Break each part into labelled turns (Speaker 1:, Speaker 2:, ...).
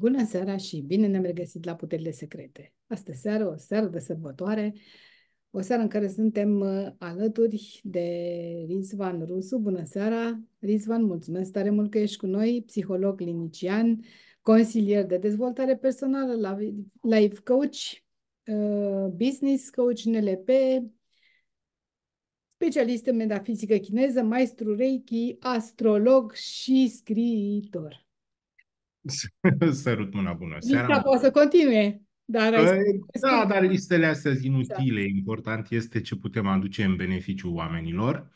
Speaker 1: Bună seara și bine ne-am regăsit la Puterile Secrete. Astă seară, o seară de sărbătoare, o seară în care suntem uh, alături de Rizvan Rusu. Bună seara! Rizvan, mulțumesc tare mult că ești cu noi, psiholog clinician, consilier de dezvoltare personală, life coach, uh, business coach, NLP, specialist în metafizică chineză, maestru Reiki, astrolog și scriitor.
Speaker 2: Sărut mâna bună. Lista Seara
Speaker 1: poate să continue. Dar păi, da,
Speaker 2: dar listele astea sunt da. inutile. Da. Important este ce putem aduce în beneficiu oamenilor.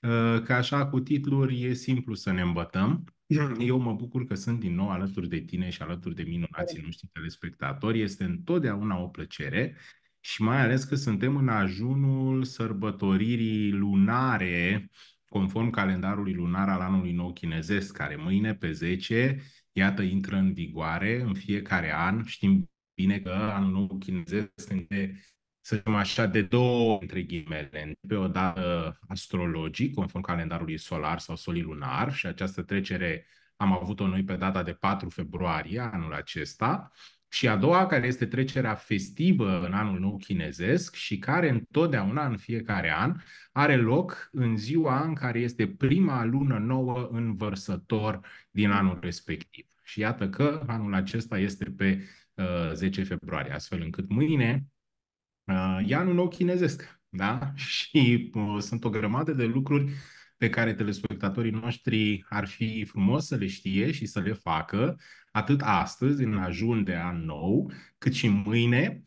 Speaker 2: Uh, că așa, cu titluri, e simplu să ne îmbătăm. Eu mă bucur că sunt din nou alături de tine și alături de minunații păi. noștri telespectatori. Este întotdeauna o plăcere și mai ales că suntem în ajunul sărbătoririi lunare, conform calendarului lunar al anului nou chinezesc, care mâine pe 10 iată, intră în vigoare în fiecare an. Știm bine că anul nou chinezesc între, să zicem așa, de două între ghimele. Începe o dată astrologic, conform calendarului solar sau solilunar și această trecere am avut-o noi pe data de 4 februarie anul acesta, și a doua, care este trecerea festivă în anul nou chinezesc și care întotdeauna, în fiecare an, are loc în ziua în care este prima lună nouă în vărsător din anul respectiv. Și iată că anul acesta este pe 10 uh, februarie, astfel încât mâine e uh, anul nou chinezesc. Da? Și uh, sunt o grămadă de lucruri pe care telespectatorii noștri ar fi frumos să le știe și să le facă, atât astăzi, în ajun de an nou, cât și mâine,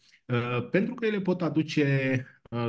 Speaker 2: pentru că ele pot aduce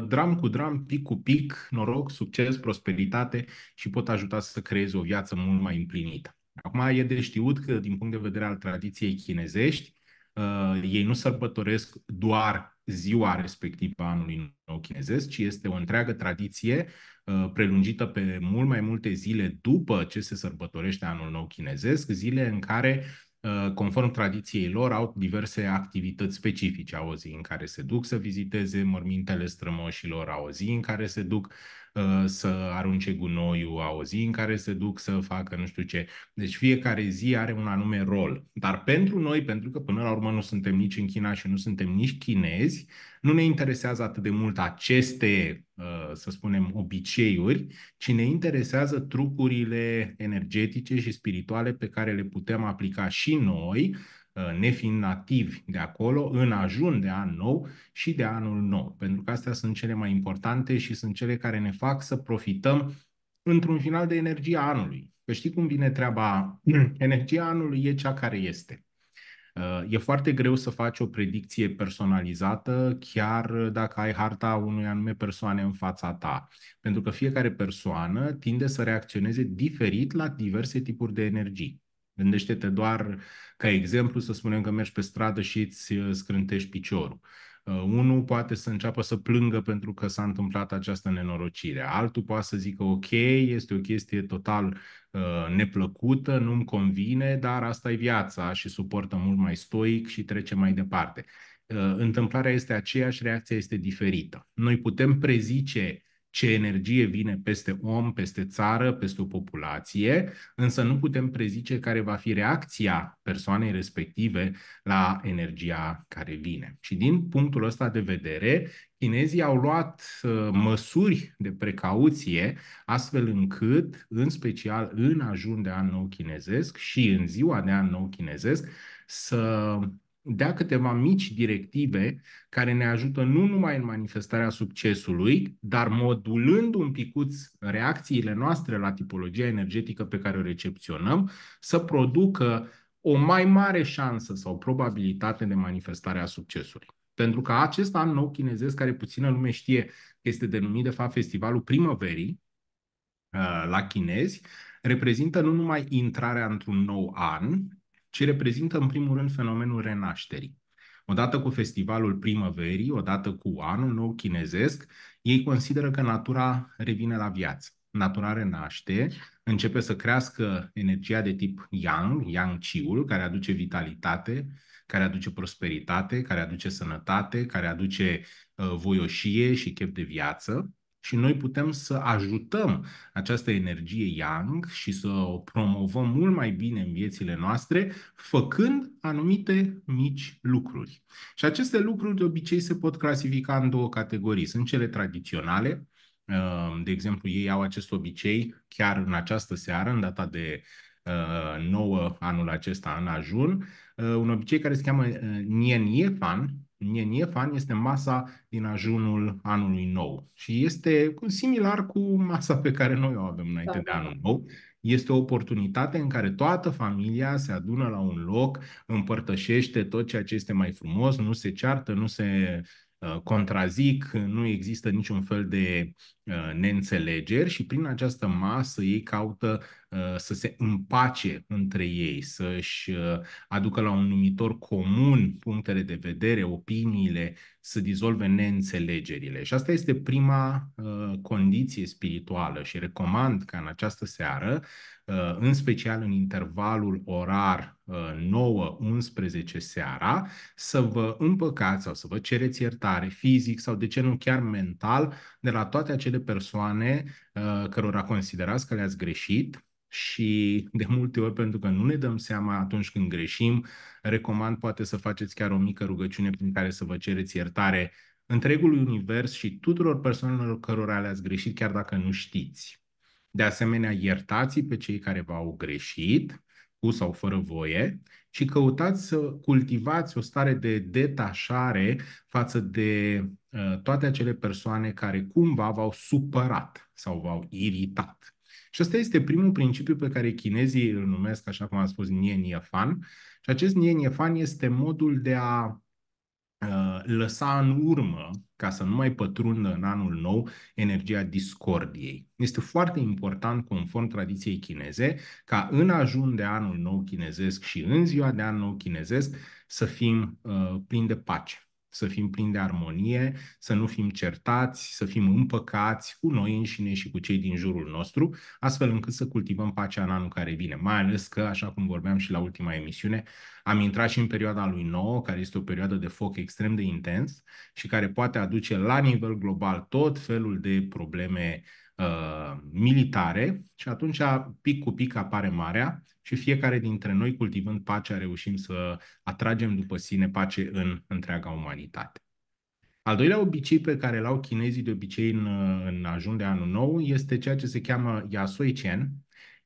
Speaker 2: dram cu dram, pic cu pic, noroc, succes, prosperitate și pot ajuta să creezi o viață mult mai împlinită. Acum e de știut că, din punct de vedere al tradiției chinezești, uh, ei nu sărbătoresc doar ziua respectivă a anului nou chinezesc, ci este o întreagă tradiție uh, prelungită pe mult mai multe zile după ce se sărbătorește anul nou chinezesc, zile în care uh, conform tradiției lor, au diverse activități specifice. Au o zi în care se duc să viziteze mormintele strămoșilor, au o zi în care se duc Uh, să arunce gunoiul a o zi în care se duc să facă nu știu ce. Deci fiecare zi are un anume rol. Dar pentru noi, pentru că până la urmă nu suntem nici în China și nu suntem nici chinezi, nu ne interesează atât de mult aceste, uh, să spunem, obiceiuri, ci ne interesează trucurile energetice și spirituale pe care le putem aplica și noi Uh, nefiind nativi de acolo, în ajun de an nou și de anul nou. Pentru că astea sunt cele mai importante și sunt cele care ne fac să profităm într-un final de energia anului. Că știi cum vine treaba? Energia anului e cea care este. Uh, e foarte greu să faci o predicție personalizată, chiar dacă ai harta unui anume persoane în fața ta, pentru că fiecare persoană tinde să reacționeze diferit la diverse tipuri de energii. Gândește-te doar, ca exemplu, să spunem că mergi pe stradă și îți uh, scrântești piciorul. Uh, unul poate să înceapă să plângă pentru că s-a întâmplat această nenorocire. Altul poate să zică, ok, este o chestie total uh, neplăcută, nu-mi convine, dar asta e viața și suportă mult mai stoic și trece mai departe. Uh, întâmplarea este aceeași, reacția este diferită. Noi putem prezice ce energie vine peste om, peste țară, peste o populație, însă nu putem prezice care va fi reacția persoanei respective la energia care vine. Și din punctul ăsta de vedere, chinezii au luat uh, măsuri de precauție astfel încât, în special în ajun de an nou chinezesc și în ziua de an nou chinezesc, să dea câteva mici directive care ne ajută nu numai în manifestarea succesului, dar modulând un picuț reacțiile noastre la tipologia energetică pe care o recepționăm, să producă o mai mare șansă sau probabilitate de manifestare a succesului. Pentru că acest an nou chinezesc, care puțină lume știe că este denumit de fapt Festivalul Primăverii uh, la chinezi, reprezintă nu numai intrarea într-un nou an, ci reprezintă în primul rând fenomenul renașterii. Odată cu festivalul primăverii, odată cu anul nou chinezesc, ei consideră că natura revine la viață. Natura renaște, începe să crească energia de tip yang, yang chiul, care aduce vitalitate, care aduce prosperitate, care aduce sănătate, care aduce uh, voioșie și chef de viață și noi putem să ajutăm această energie yang și să o promovăm mult mai bine în viețile noastre, făcând anumite mici lucruri. Și aceste lucruri de obicei se pot clasifica în două categorii. Sunt cele tradiționale, uh, de exemplu, ei au acest obicei chiar în această seară, în data de 9 uh, anul acesta, în ajun, uh, un obicei care se cheamă Nien Yefan, Nieniefan este masa din ajunul anului nou și este similar cu masa pe care noi o avem înainte da. de anul nou. Este o oportunitate în care toată familia se adună la un loc, împărtășește tot ceea ce este mai frumos, nu se ceartă, nu se uh, Uh, contrazic, nu există niciun fel de uh, neînțelegeri și prin această masă ei caută uh, să se împace între ei, să-și aducă la un numitor comun punctele de vedere, opiniile, să dizolve neînțelegerile. Și asta este prima condiție spirituală și recomand ca în această seară Uh, în special în intervalul orar 9-11 uh, seara, să vă împăcați sau să vă cereți iertare fizic sau de ce nu chiar mental de la toate acele persoane uh, cărora considerați că le-ați greșit, și de multe ori, pentru că nu ne dăm seama atunci când greșim, recomand poate să faceți chiar o mică rugăciune prin care să vă cereți iertare întregului univers și tuturor persoanelor cărora le-ați greșit, chiar dacă nu știți. De asemenea, iertați pe cei care v-au greșit, cu sau fără voie, și căutați să cultivați o stare de detașare față de uh, toate acele persoane care cumva v-au supărat sau v-au iritat. Și ăsta este primul principiu pe care chinezii îl numesc, așa cum am spus, Nien Yefan. Și acest Nien Yefan este modul de a Uh, lăsa în urmă, ca să nu mai pătrundă în anul nou, energia discordiei. Este foarte important, conform tradiției chineze, ca în ajun de anul nou chinezesc și în ziua de anul nou chinezesc să fim uh, plini de pace, să fim plini de armonie, să nu fim certați, să fim împăcați cu noi înșine și cu cei din jurul nostru, astfel încât să cultivăm pacea în anul care vine. Mai ales că, așa cum vorbeam și la ultima emisiune, am intrat și în perioada lui nouă, care este o perioadă de foc extrem de intens și care poate aduce la nivel global tot felul de probleme uh, militare și atunci pic cu pic apare marea și fiecare dintre noi cultivând pacea reușim să atragem după sine pace în întreaga umanitate. Al doilea obicei pe care l-au chinezii de obicei în, în ajun de anul nou este ceea ce se cheamă Yasui Chen,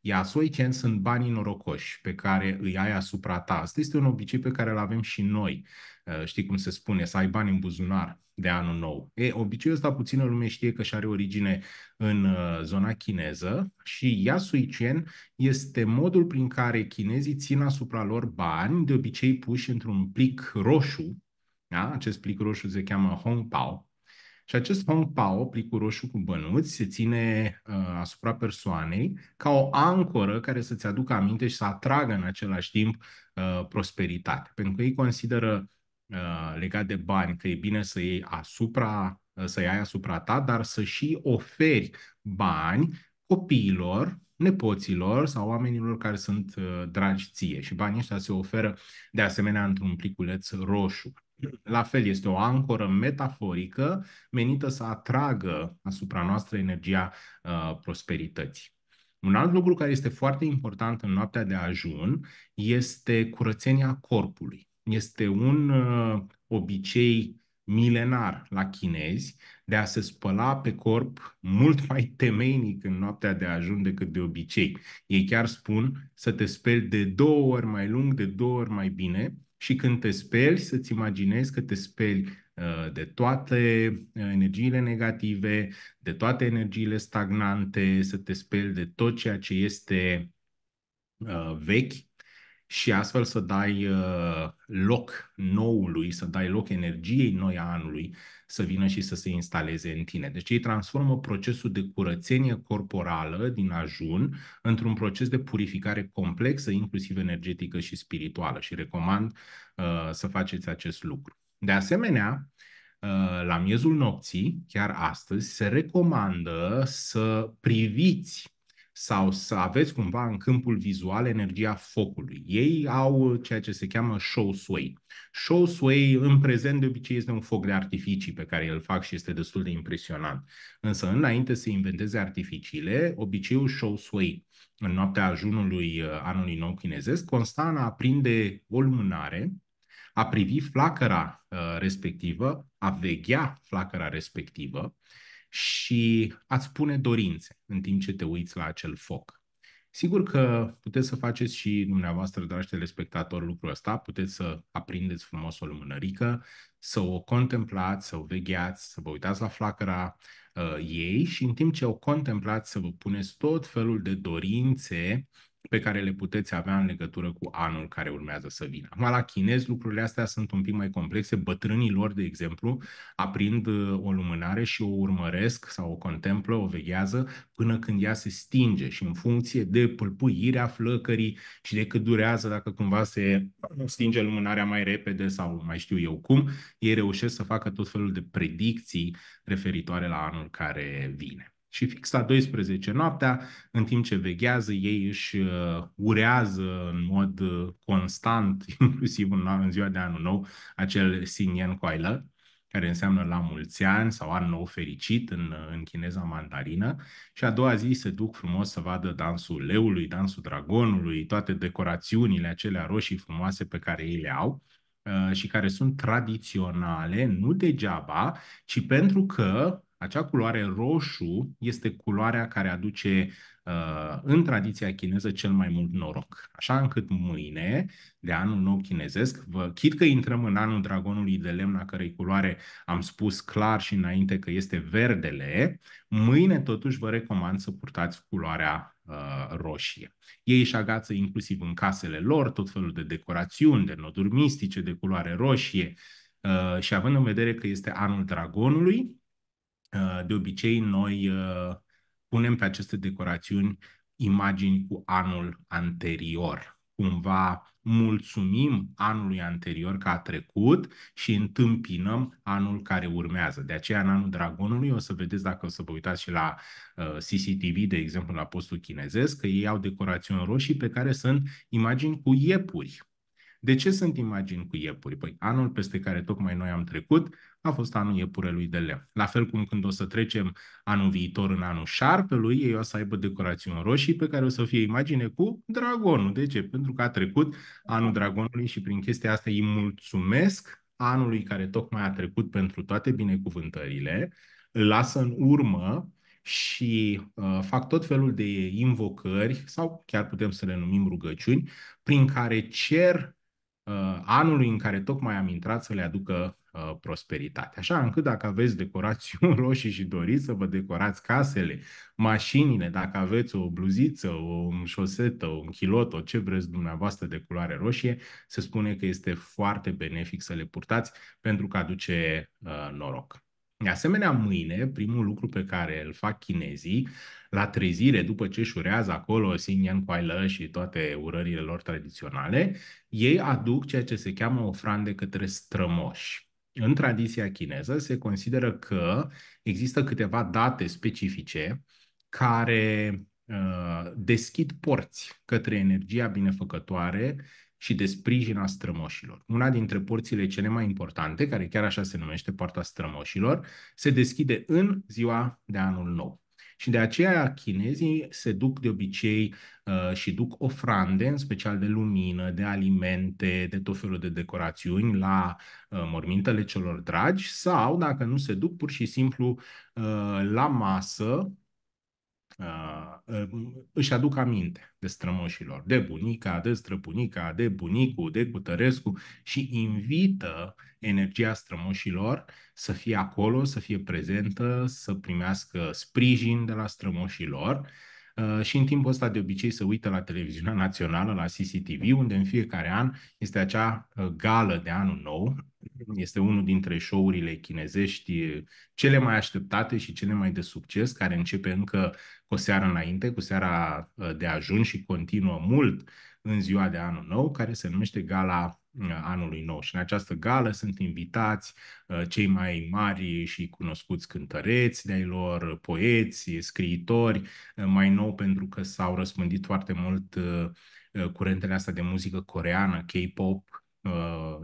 Speaker 2: Ia soichen sunt banii norocoși pe care îi ai asupra ta. Asta este un obicei pe care îl avem și noi. Uh, știi cum se spune, să ai bani în buzunar de anul nou. E, obiceiul ăsta puțină lume știe că și are origine în uh, zona chineză și ia suicien este modul prin care chinezii țin asupra lor bani, de obicei puși într-un plic roșu, da? acest plic roșu se cheamă Hong Pao, și acest pao, plicul roșu cu bănuți, se ține uh, asupra persoanei ca o ancoră care să-ți aducă aminte și să atragă în același timp uh, prosperitate. Pentru că ei consideră uh, legat de bani că e bine să iei asupra, uh, să ai asupra ta, dar să și oferi bani copiilor nepoților sau oamenilor care sunt uh, dragi ție. Și banii ăștia se oferă de asemenea într-un pliculeț roșu. La fel, este o ancoră metaforică menită să atragă asupra noastră energia uh, prosperității. Un alt lucru care este foarte important în noaptea de ajun este curățenia corpului. Este un uh, obicei milenar la chinezi de a se spăla pe corp mult mai temeinic în noaptea de ajun decât de obicei. Ei chiar spun să te speli de două ori mai lung, de două ori mai bine, și când te speli, să-ți imaginezi că te speli uh, de toate uh, energiile negative, de toate energiile stagnante, să te speli de tot ceea ce este uh, vechi și astfel să dai uh, loc noului, să dai loc energiei noi a anului să vină și să se instaleze în tine. Deci ei transformă procesul de curățenie corporală din ajun într-un proces de purificare complexă, inclusiv energetică și spirituală și recomand uh, să faceți acest lucru. De asemenea, uh, la miezul nopții, chiar astăzi, se recomandă să priviți sau să aveți cumva în câmpul vizual energia focului. Ei au ceea ce se cheamă show sway. Show sway în prezent de obicei este un foc de artificii pe care îl fac și este destul de impresionant. Însă înainte să inventeze artificiile, obiceiul show sway în noaptea ajunului uh, anului nou chinezesc consta în a aprinde o lumânare, a privi flacăra uh, respectivă, a veghea flacăra respectivă, și ați pune dorințe în timp ce te uiți la acel foc. Sigur că puteți să faceți și dumneavoastră, dragi telespectatori, lucrul ăsta, puteți să aprindeți frumos o lumânărică, să o contemplați, să o vegheați, să vă uitați la flacăra uh, ei și în timp ce o contemplați să vă puneți tot felul de dorințe pe care le puteți avea în legătură cu anul care urmează să vină. Acum, la chinez, lucrurile astea sunt un pic mai complexe. Bătrânii lor, de exemplu, aprind uh, o lumânare și o urmăresc sau o contemplă, o veghează până când ea se stinge și în funcție de pâlpuirea flăcării și de cât durează, dacă cumva se stinge lumânarea mai repede sau mai știu eu cum, ei reușesc să facă tot felul de predicții referitoare la anul care vine. Și fix la 12 noaptea, în timp ce veghează, ei își uh, urează în mod uh, constant, inclusiv în, ziua de anul nou, acel Sinien Coilă, care înseamnă la mulți ani sau an nou fericit în, uh, în chineza mandarină și a doua zi se duc frumos să vadă dansul leului, dansul dragonului, toate decorațiunile acelea roșii frumoase pe care ei le au și care sunt tradiționale, nu degeaba, ci pentru că acea culoare roșu este culoarea care aduce uh, în tradiția chineză cel mai mult noroc. Așa încât mâine, de anul nou chinezesc, vă chit că intrăm în anul dragonului de lemn, a cărei culoare am spus clar și înainte că este verdele, mâine totuși vă recomand să purtați culoarea uh, roșie. Ei își agață inclusiv în casele lor tot felul de decorațiuni, de noduri mistice de culoare roșie uh, și având în vedere că este anul dragonului, Eh, de obicei, noi eh, punem pe aceste decorațiuni imagini cu anul anterior. Cumva mulțumim anului anterior că a trecut și întâmpinăm anul care urmează. De aceea, în anul Dragonului, o să vedeți dacă o să vă uitați și la eh, CCTV, de exemplu, la postul chinezesc, că ei au decorațiuni roșii pe care sunt imagini cu iepuri. De ce sunt imagini cu iepuri? Păi anul peste care tocmai noi am trecut a fost anul iepurelui de lemn. La fel cum când o să trecem anul viitor în anul șarpelui, ei o să aibă decorațiuni roșii pe care o să fie imagine cu dragonul. De ce? Pentru că a trecut anul dragonului și prin chestia asta îi mulțumesc anului care tocmai a trecut pentru toate binecuvântările, îl lasă în urmă și uh, fac tot felul de invocări, sau chiar putem să le numim rugăciuni, prin care cer uh, anului în care tocmai am intrat să le aducă Uh, prosperitate. Așa încât dacă aveți decorațiuni roșii și doriți să vă decorați casele, mașinile, dacă aveți o bluziță, o șosetă, un kilot, o ce vreți dumneavoastră de culoare roșie, se spune că este foarte benefic să le purtați pentru că aduce uh, noroc. De asemenea, mâine, primul lucru pe care îl fac chinezii, la trezire, după ce acolo Xin Yan Kuai Le și toate urările lor tradiționale, ei aduc ceea ce se cheamă ofrande către strămoși în tradiția chineză se consideră că există câteva date specifice care uh, deschid porți către energia binefăcătoare și de sprijin a strămoșilor. Una dintre porțile cele mai importante, care chiar așa se numește poarta strămoșilor, se deschide în ziua de anul nou. Și de aceea chinezii se duc de obicei uh, și duc ofrande, în special de lumină, de alimente, de tot felul de decorațiuni la uh, mormintele celor dragi sau, dacă nu se duc, pur și simplu uh, la masă, Uh, uh, își aduc aminte de strămoșilor, de bunica, de străbunica, de bunicul, de cutărescu și invită energia strămoșilor să fie acolo, să fie prezentă, să primească sprijin de la strămoșilor uh, și în timpul ăsta de obicei se uită la televiziunea națională, la CCTV, unde în fiecare an este acea gală de anul nou, este unul dintre show-urile chinezești cele mai așteptate și cele mai de succes, care începe încă cu o seară înainte, cu seara uh, de ajun și continuă mult în ziua de anul nou, care se numește Gala uh, anului nou. Și în această gală sunt invitați uh, cei mai mari și cunoscuți cântăreți de-ai lor, poeți, scriitori, mai nou pentru că s-au răspândit foarte mult curentele astea de muzică coreană, K-pop,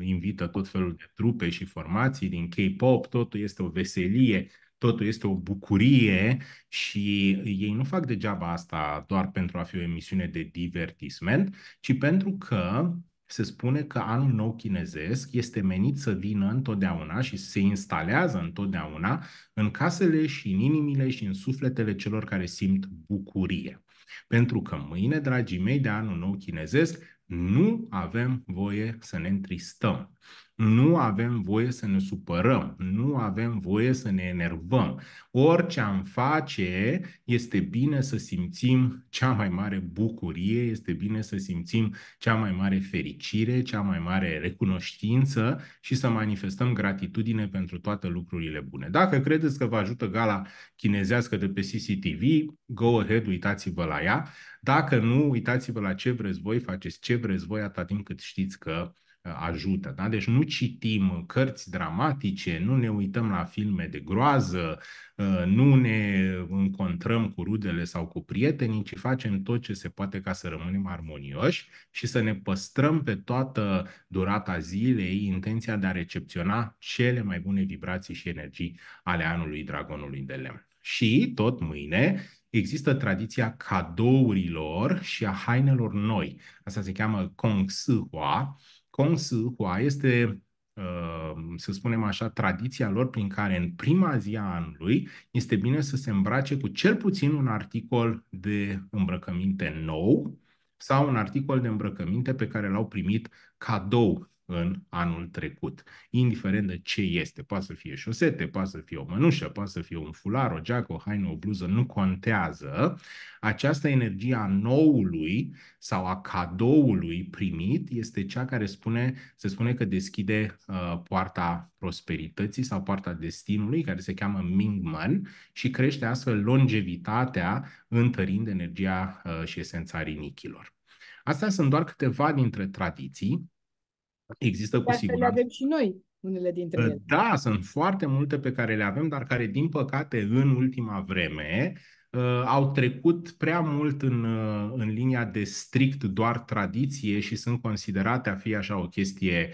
Speaker 2: invită tot felul de trupe și formații din K-pop, totul este o veselie totul este o bucurie și ei nu fac degeaba asta doar pentru a fi o emisiune de divertisment, ci pentru că se spune că anul nou chinezesc este menit să vină întotdeauna și se instalează întotdeauna în casele și în inimile și în sufletele celor care simt bucurie. Pentru că mâine, dragii mei, de anul nou chinezesc, nu avem voie să ne întristăm. Nu avem voie să ne supărăm, nu avem voie să ne enervăm. Orice am face, este bine să simțim cea mai mare bucurie, este bine să simțim cea mai mare fericire, cea mai mare recunoștință și să manifestăm gratitudine pentru toate lucrurile bune. Dacă credeți că vă ajută gala chinezească de pe CCTV, go ahead, uitați-vă la ea. Dacă nu, uitați-vă la ce vreți voi, faceți ce vreți voi atâta timp cât știți că Uh, ajută. Da? Deci nu citim cărți dramatice, nu ne uităm la filme de groază, uh, nu ne încontrăm cu rudele sau cu prietenii, ci facem tot ce se poate ca să rămânem armonioși și să ne păstrăm pe toată durata zilei intenția de a recepționa cele mai bune vibrații și energii ale anului dragonului de lemn. Și tot mâine există tradiția cadourilor și a hainelor noi. Asta se cheamă Kong Sihua, Hua este, uh, să spunem așa, tradiția lor prin care în prima zi a anului este bine să se îmbrace cu cel puțin un articol de îmbrăcăminte nou sau un articol de îmbrăcăminte pe care l-au primit cadou în anul trecut. Indiferent de ce este, poate să fie șosete, poate să fie o mănușă, poate să fie un fular, o geacă, o haină, o bluză, nu contează. Această energie a noului sau a cadoului primit este cea care spune, se spune că deschide uh, poarta prosperității sau poarta destinului, care se cheamă Mingman și crește astfel longevitatea întărind energia uh, și esența rinichilor. Astea sunt doar câteva dintre tradiții Există cu siguranță.
Speaker 1: Le avem și noi, unele dintre ă, ele.
Speaker 2: Da, sunt foarte multe pe care le avem, dar care, din păcate, în ultima vreme ă, au trecut prea mult în, ă, în linia de strict doar tradiție și sunt considerate a fi așa o chestie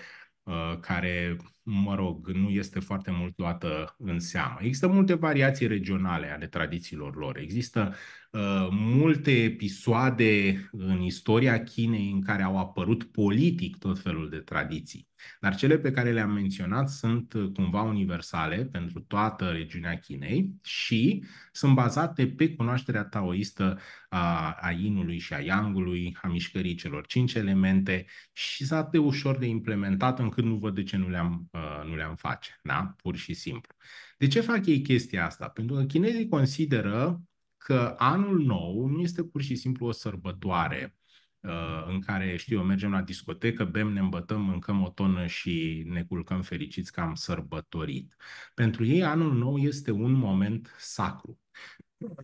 Speaker 2: care mă rog, nu este foarte mult luată în seamă. Există multe variații regionale ale tradițiilor lor. Există uh, multe episoade în istoria Chinei în care au apărut politic tot felul de tradiții. Dar cele pe care le-am menționat sunt uh, cumva universale pentru toată regiunea Chinei și sunt bazate pe cunoașterea taoistă a, a inului și a yangului, a mișcării celor cinci elemente și s-a de ușor de implementat încât nu văd de ce nu le-am uh, Uh, nu le-am face, da? pur și simplu. De ce fac ei chestia asta? Pentru că chinezii consideră că anul nou nu este pur și simplu o sărbătoare uh, în care, știu eu, mergem la discotecă, bem, ne îmbătăm, mâncăm o tonă și ne culcăm fericiți că am sărbătorit. Pentru ei, anul nou este un moment sacru.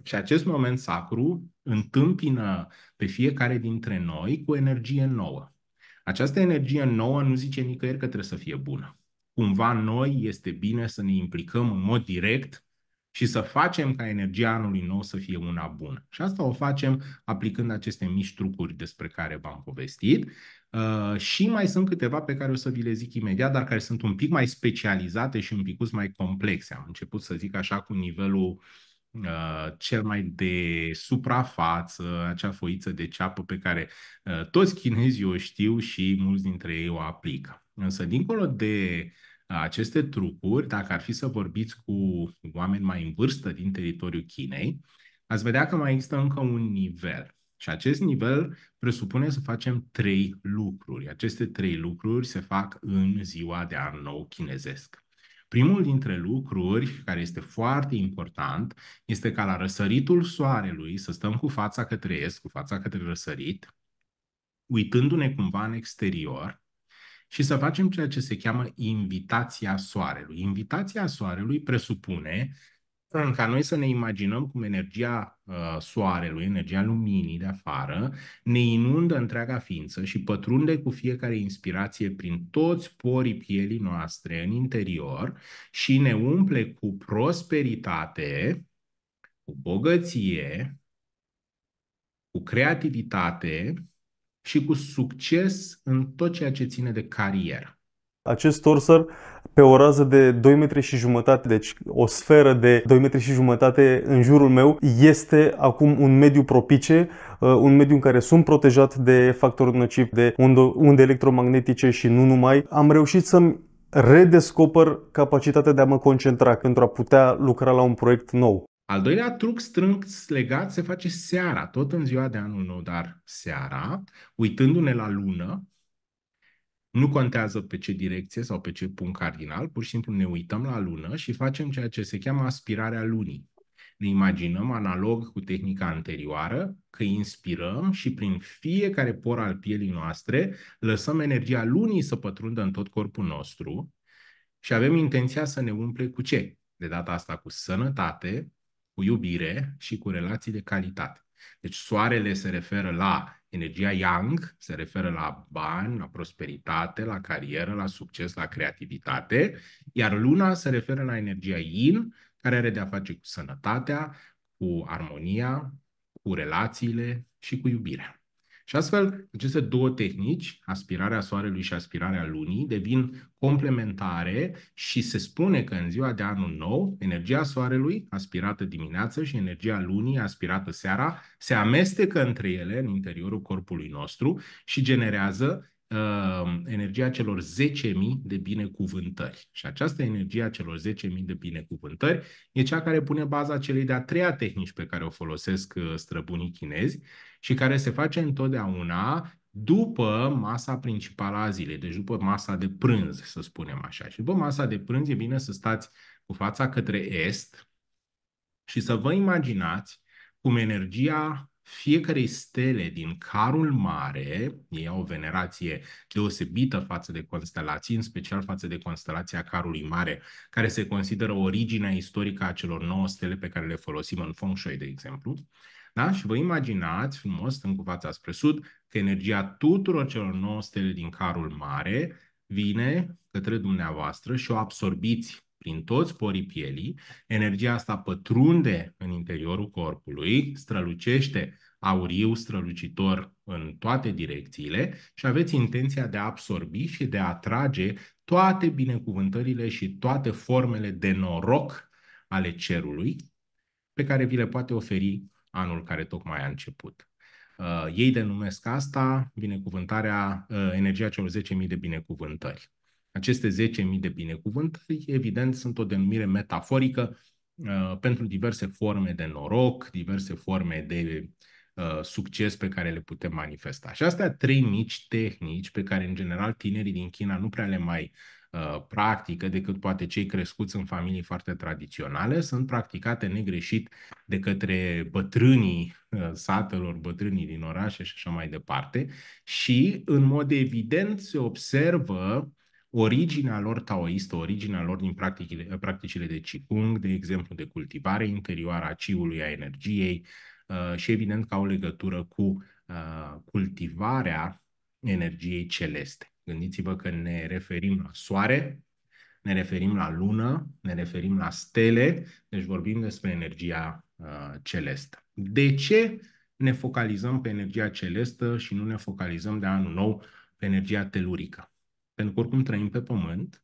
Speaker 2: Și acest moment sacru întâmpină pe fiecare dintre noi cu energie nouă. Această energie nouă nu zice nicăieri că trebuie să fie bună cumva noi este bine să ne implicăm în mod direct și să facem ca energia anului nou să fie una bună. Și asta o facem aplicând aceste mici trucuri despre care v-am povestit. Uh, și mai sunt câteva pe care o să vi le zic imediat, dar care sunt un pic mai specializate și un pic mai complexe. Am început să zic așa cu nivelul uh, cel mai de suprafață, acea foiță de ceapă pe care uh, toți chinezii o știu și mulți dintre ei o aplică. Însă, dincolo de uh, aceste trucuri, dacă ar fi să vorbiți cu oameni mai în vârstă din teritoriul Chinei, ați vedea că mai există încă un nivel. Și acest nivel presupune să facem trei lucruri. Aceste trei lucruri se fac în ziua de an nou chinezesc. Primul dintre lucruri, care este foarte important, este ca la răsăritul soarelui să stăm cu fața către est, cu fața către răsărit, uitându-ne cumva în exterior, și să facem ceea ce se cheamă invitația soarelui. Invitația soarelui presupune ca noi să ne imaginăm cum energia uh, soarelui, energia luminii de afară, ne inundă întreaga ființă și pătrunde cu fiecare inspirație prin toți porii pielii noastre în interior și ne umple cu prosperitate, cu bogăție, cu creativitate, și cu succes în tot ceea ce ține de carieră. Acest torsăr pe o rază de 2 metri și jumătate, deci o sferă de 2 metri și jumătate în jurul meu, este acum un mediu propice, uh, un mediu în care sunt protejat de factori nocivi, de unde electromagnetice și nu numai. Am reușit să-mi redescoper capacitatea de a mă concentra pentru a putea lucra la un proiect nou. Al doilea truc strâng legat se face seara, tot în ziua de anul nou, dar seara, uitându-ne la lună, nu contează pe ce direcție sau pe ce punct cardinal, pur și simplu ne uităm la lună și facem ceea ce se cheamă aspirarea lunii. Ne imaginăm analog cu tehnica anterioară că inspirăm și prin fiecare por al pielii noastre lăsăm energia lunii să pătrundă în tot corpul nostru și avem intenția să ne umple cu ce? De data asta cu sănătate, cu iubire și cu relații de calitate. Deci soarele se referă la energia yang, se referă la bani, la prosperitate, la carieră, la succes, la creativitate, iar luna se referă la energia yin, care are de-a face cu sănătatea, cu armonia, cu relațiile și cu iubirea. Și astfel, aceste două tehnici, aspirarea soarelui și aspirarea lunii, devin complementare și se spune că în ziua de anul nou, energia soarelui, aspirată dimineață, și energia lunii, aspirată seara, se amestecă între ele în interiorul corpului nostru și generează Um, energia celor 10.000 de binecuvântări. Și această energie a celor 10.000 de binecuvântări e cea care pune baza celei de-a treia tehnici pe care o folosesc uh, străbunii chinezi și care se face întotdeauna după masa principală a zilei, deci după masa de prânz, să spunem așa. Și după masa de prânz e bine să stați cu fața către est și să vă imaginați cum energia fiecarei stele din carul mare, ei au o venerație deosebită față de constelații, în special față de constelația carului mare, care se consideră originea istorică a celor nouă stele pe care le folosim în feng shui, de exemplu. Da? Și vă imaginați frumos, stând cu fața spre sud, că energia tuturor celor nouă stele din carul mare vine către dumneavoastră și o absorbiți prin toți porii pielii, energia asta pătrunde în interiorul corpului, strălucește auriu strălucitor în toate direcțiile și aveți intenția de a absorbi și de a atrage toate binecuvântările și toate formele de noroc ale cerului pe care vi le poate oferi anul care tocmai a început. Uh, ei denumesc asta binecuvântarea, uh, energia celor 10.000 de binecuvântări. Aceste 10.000 de binecuvântări, evident, sunt o denumire metaforică uh, pentru diverse forme de noroc, diverse forme de uh, succes pe care le putem manifesta. Și astea trei mici tehnici pe care, în general, tinerii din China nu prea le mai uh, practică decât poate cei crescuți în familii foarte tradiționale, sunt practicate negreșit de către bătrânii satelor, bătrânii din orașe și așa mai departe și, în mod evident, se observă originea lor taoistă, originea lor din practicile, practicile de Qigong, de exemplu, de cultivare interioară a ciului, a energiei uh, și evident că au legătură cu uh, cultivarea energiei celeste. Gândiți-vă că ne referim la soare, ne referim la lună, ne referim la stele, deci vorbim despre energia uh, celestă. De ce ne focalizăm pe energia celestă și nu ne focalizăm de anul nou pe energia telurică? pentru că oricum trăim pe pământ,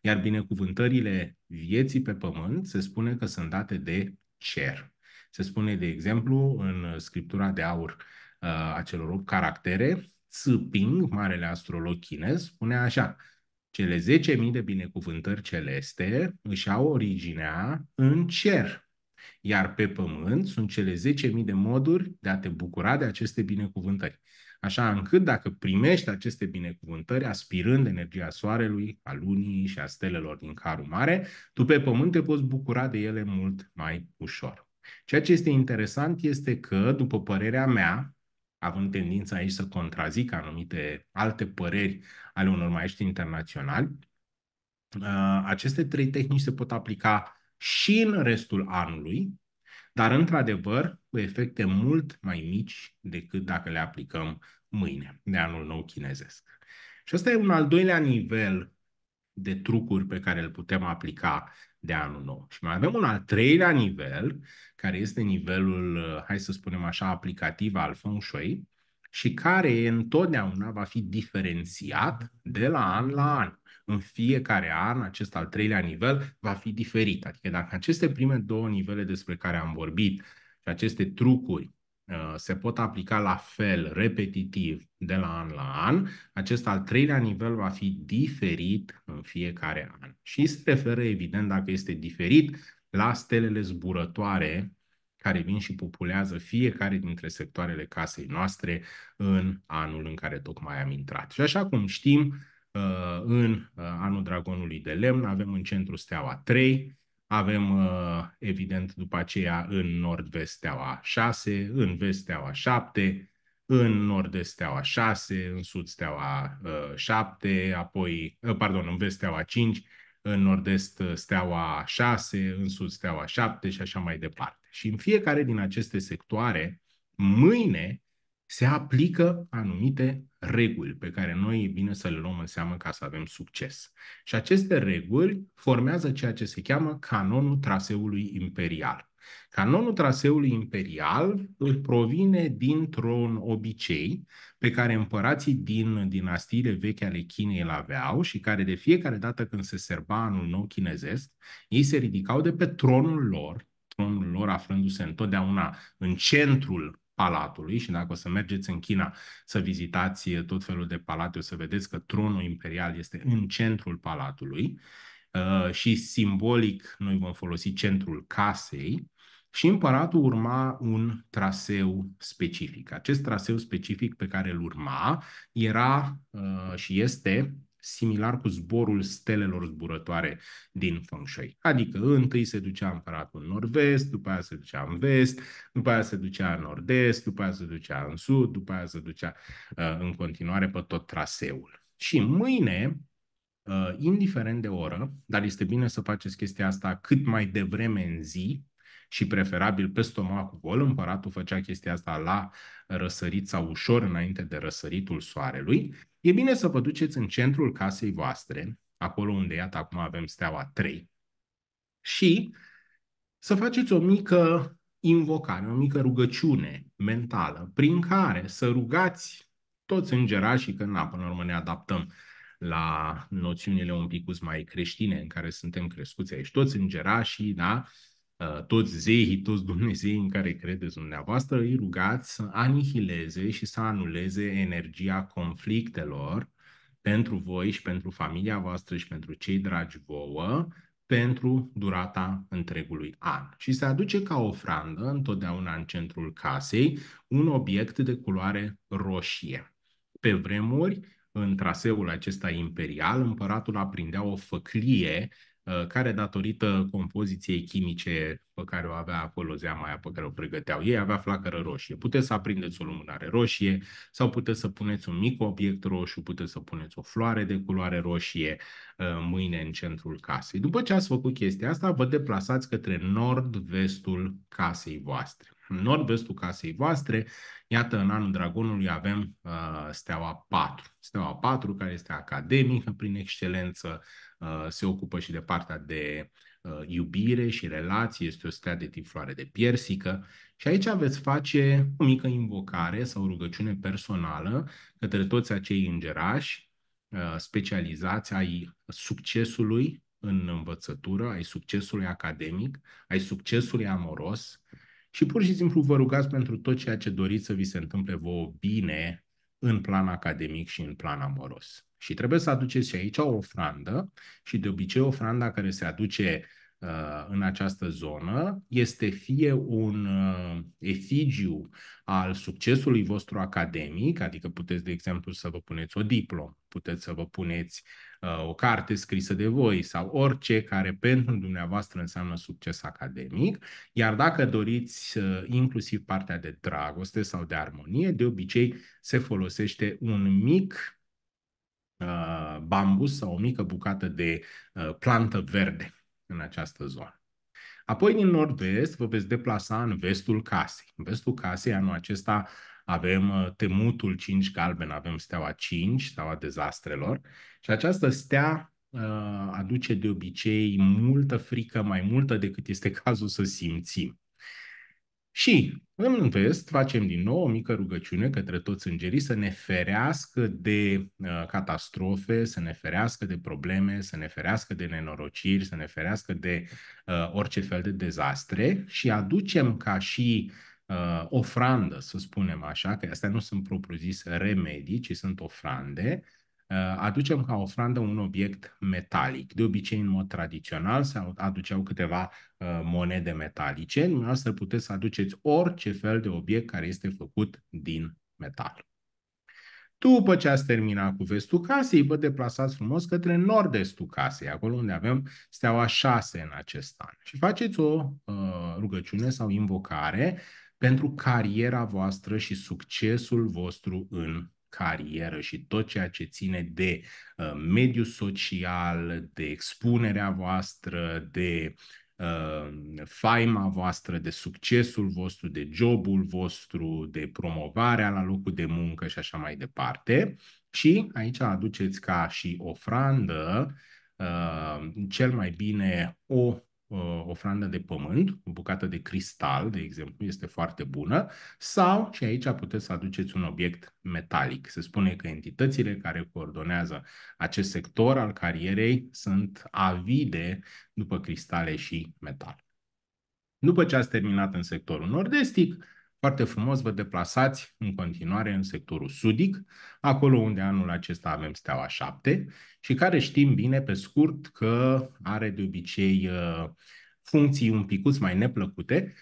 Speaker 2: iar binecuvântările vieții pe pământ se spune că sunt date de cer. Se spune, de exemplu, în scriptura de aur uh, a celor 8 caractere, Ping, marele astrolog chinez, spune așa, cele 10.000 de binecuvântări celeste își au originea în cer, iar pe pământ sunt cele 10.000 de moduri de a te bucura de aceste binecuvântări. Așa încât dacă primești aceste binecuvântări, aspirând energia soarelui, a lunii și a stelelor din carul mare, tu pe pământ te poți bucura de ele mult mai ușor. Ceea ce este interesant este că, după părerea mea, având tendința aici să contrazic anumite alte păreri ale unor maestri internaționali, uh, aceste trei tehnici se pot aplica și în restul anului, dar într-adevăr cu efecte mult mai mici decât dacă le aplicăm mâine, de anul nou chinezesc. Și ăsta e un al doilea nivel de trucuri pe care îl putem aplica de anul nou. Și mai avem un al treilea nivel, care este nivelul, hai să spunem așa, aplicativ al feng shui și care întotdeauna va fi diferențiat de la an la an în fiecare an, acest al treilea nivel, va fi diferit. Adică dacă aceste prime două nivele despre care am vorbit și aceste trucuri uh, se pot aplica la fel, repetitiv, de la an la an. Acest al treilea nivel va fi diferit în fiecare an. Și se referă, evident, dacă este diferit, la stelele zburătoare care vin și populează fiecare dintre sectoarele casei noastre în anul în care tocmai am intrat. Și așa cum știm, Uh, în uh, anul Dragonului de Lemn, avem în centru steaua 3, avem uh, evident după aceea în nord-vest steaua 6, în vest steaua 7, în nord-est steaua 6, în sud steaua 7, apoi, pardon, în vest steaua 5, în nord-est steaua 6, în sud steaua 7 și așa mai departe. Și în fiecare din aceste sectoare, mâine se aplică anumite reguli pe care noi e bine să le luăm în seamă ca să avem succes. Și aceste reguli formează ceea ce se cheamă canonul traseului imperial. Canonul traseului imperial îl provine dintr-un obicei pe care împărații din dinastiile vechi ale Chinei îl aveau și care de fiecare dată când se serba anul nou chinezesc, ei se ridicau de pe tronul lor, tronul lor aflându-se întotdeauna în centrul palatului și dacă o să mergeți în China să vizitați tot felul de palate, o să vedeți că tronul imperial este în centrul palatului uh, și simbolic noi vom folosi centrul casei și împăratul urma un traseu specific. Acest traseu specific pe care îl urma era uh, și este similar cu zborul stelelor zburătoare din Feng Shui. Adică întâi se ducea împăratul în nord-vest, după aia se ducea în vest, după aia se ducea în nord-est, după aia se ducea în sud, după aia se ducea uh, în continuare pe tot traseul. Și mâine, uh, indiferent de oră, dar este bine să faceți chestia asta cât mai devreme în zi, și preferabil pe stomacul gol, împăratul făcea chestia asta la răsărit sau ușor înainte de răsăritul soarelui, E bine să vă duceți în centrul casei voastre, acolo unde, iată, acum avem steaua 3, și să faceți o mică invocare, o mică rugăciune mentală, prin care să rugați toți îngerașii, că na, până la urmă ne adaptăm la noțiunile un pic mai creștine în care suntem crescuți aici, toți îngerașii, da, uh, Uh, toți zeii, toți Dumnezeii în care credeți dumneavoastră, îi rugați să anihileze și să anuleze energia conflictelor pentru voi și pentru familia voastră și pentru cei dragi vouă, pentru durata întregului an. Și se aduce ca ofrandă, întotdeauna în centrul casei, un obiect de culoare roșie. Pe vremuri, în traseul acesta imperial, împăratul aprindea o făclie Uh, care datorită compoziției chimice pe care o avea acolo zeama pe care o pregăteau ei, avea flacără roșie. Puteți să aprindeți o lumânare roșie sau puteți să puneți un mic obiect roșu, puteți să puneți o floare de culoare roșie uh, mâine în centrul casei. După ce ați făcut chestia asta, vă deplasați către nord-vestul casei voastre. În nord-vestul casei voastre, iată, în anul dragonului avem uh, steaua 4. Steaua 4, care este academică prin excelență, Uh, se ocupă și de partea de uh, iubire și relații, este o stea de tip floare de piersică și aici veți face o mică invocare sau rugăciune personală către toți acei îngerași uh, specializați ai succesului în învățătură, ai succesului academic, ai succesului amoros și pur și simplu vă rugați pentru tot ceea ce doriți să vi se întâmple vouă bine în plan academic și în plan amoros. Și trebuie să aduceți și aici o ofrandă și de obicei ofranda care se aduce uh, în această zonă este fie un uh, efigiu al succesului vostru academic, adică puteți, de exemplu, să vă puneți o diplomă, puteți să vă puneți uh, Uh, o carte scrisă de voi sau orice care pentru dumneavoastră înseamnă succes academic, iar dacă doriți uh, inclusiv partea de dragoste sau de armonie, de obicei se folosește un mic uh, bambus sau o mică bucată de plantă verde în această zonă. Apoi din nord-vest vă veți deplasa în vestul casei. În vestul casei anul acesta avem uh, temutul 5 galben, avem steaua 5, steaua dezastrelor și această stea uh, aduce de obicei multă frică, mai multă decât este cazul să simțim. Și în vest facem din nou o mică rugăciune către toți îngerii să ne ferească de uh, catastrofe, să ne ferească de probleme, să ne ferească de nenorociri, să ne ferească de orice fel de dezastre și aducem ca și uh, ofrandă, să spunem așa, că astea nu sunt propriu-zis remedii, ci sunt ofrande, uh, aducem ca ofrandă un obiect metalic. De obicei, în mod tradițional, se aduceau câteva uh, monede metalice. Dumneavoastră puteți să aduceți orice fel de obiect care este făcut din metal. După ce ați terminat cu vestul casei, vă deplasați frumos către nord-estul casei, acolo unde avem steaua 6 în acest an. Și faceți o uh, rugăciune sau invocare pentru cariera voastră și succesul vostru în carieră și tot ceea ce ține de uh, mediu social, de expunerea voastră, de uh, faima voastră, de succesul vostru, de jobul vostru, de promovarea la locul de muncă și așa mai departe. Și aici aduceți ca și ofrandă uh, cel mai bine o uh, ofrandă de pământ, o bucată de cristal, de exemplu, este foarte bună, sau, și aici puteți să aduceți un obiect metalic. Se spune că entitățile care coordonează acest sector al carierei sunt avide după cristale și metal. După ce ați terminat în sectorul nord-estic, foarte frumos vă deplasați în continuare în sectorul sudic, acolo unde anul acesta avem steaua 7 și care știm bine pe scurt că are de obicei uh, funcții un picuț mai neplăcute,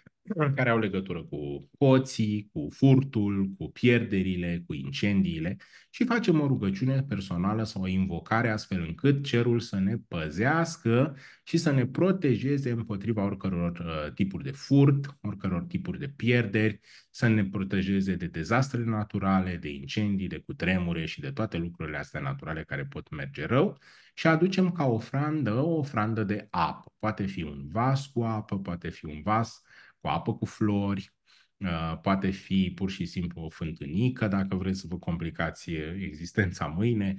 Speaker 2: care au legătură cu hoții, cu furtul, cu pierderile, cu incendiile și facem o rugăciune personală sau o invocare astfel încât cerul să ne păzească și să ne protejeze împotriva oricăror uh, tipuri de furt, oricăror tipuri de pierderi, să ne protejeze de dezastre naturale, de incendii, de cutremure și de toate lucrurile astea naturale care pot merge rău și aducem ca ofrandă o ofrandă de apă. Poate fi un vas cu apă, poate fi un vas cu apă cu flori, uh, poate fi pur și simplu o fântânică dacă vreți să vă complicați existența mâine,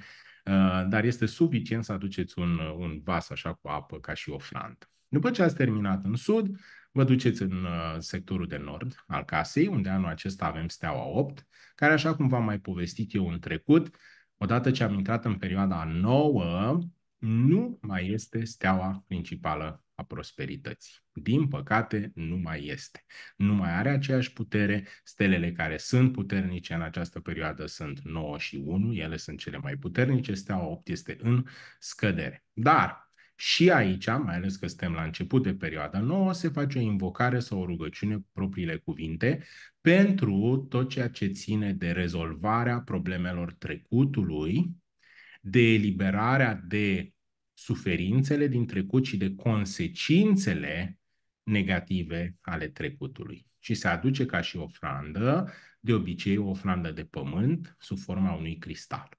Speaker 2: uh, dar este suficient să aduceți un, un vas așa cu apă ca și ofrandă. După ce ați terminat în sud, vă duceți în uh, sectorul de nord al casei, unde anul acesta avem steaua 8, care așa cum v-am mai povestit eu în trecut, odată ce am intrat în perioada nouă, nu mai este steaua principală a prosperității. Din păcate, nu mai este. Nu mai are aceeași putere. Stelele care sunt puternice în această perioadă sunt 9 și 1, ele sunt cele mai puternice, steaua 8 este în scădere. Dar și aici, mai ales că suntem la început de perioada nouă, se face o invocare sau o rugăciune cu propriile cuvinte pentru tot ceea ce ține de rezolvarea problemelor trecutului, de eliberarea de suferințele din trecut și de consecințele negative ale trecutului. Și se aduce ca și ofrandă, de obicei o ofrandă de pământ, sub forma unui cristal.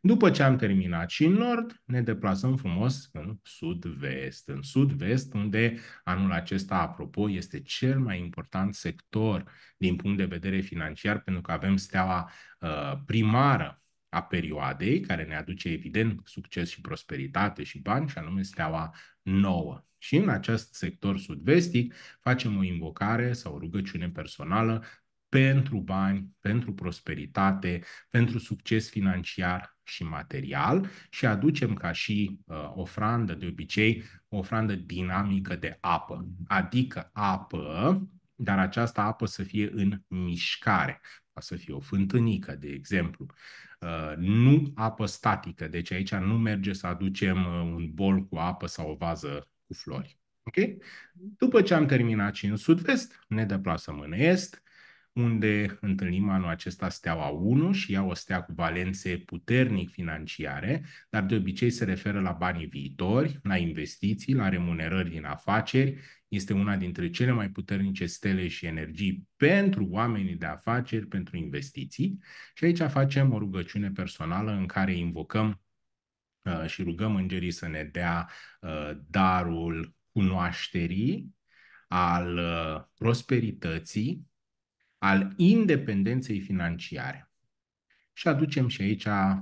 Speaker 2: După ce am terminat și în nord, ne deplasăm frumos în sud-vest. În sud-vest, unde anul acesta, apropo, este cel mai important sector din punct de vedere financiar, pentru că avem steaua uh, primară a perioadei, care ne aduce evident succes și prosperitate și bani, și anume steaua nouă. Și în acest sector sudvestic facem o invocare sau o rugăciune personală pentru bani, pentru prosperitate, pentru succes financiar și material și aducem ca și uh, ofrandă, de obicei, o ofrandă dinamică de apă, adică apă, dar această apă să fie în mișcare, să fie o fântânică, de exemplu. Uh, nu apă statică, deci aici nu merge să aducem uh, un bol cu apă sau o vază cu flori. Okay? După ce am terminat și în sud-vest, ne deplasăm în est, unde întâlnim anul acesta steaua 1 și ea o stea cu valențe puternic financiare, dar de obicei se referă la banii viitori, la investiții, la remunerări din afaceri, este una dintre cele mai puternice stele și energii pentru oamenii de afaceri, pentru investiții. Și aici facem o rugăciune personală în care invocăm uh, și rugăm îngerii să ne dea uh, darul cunoașterii, al uh, prosperității, al independenței financiare. Și aducem și aici uh,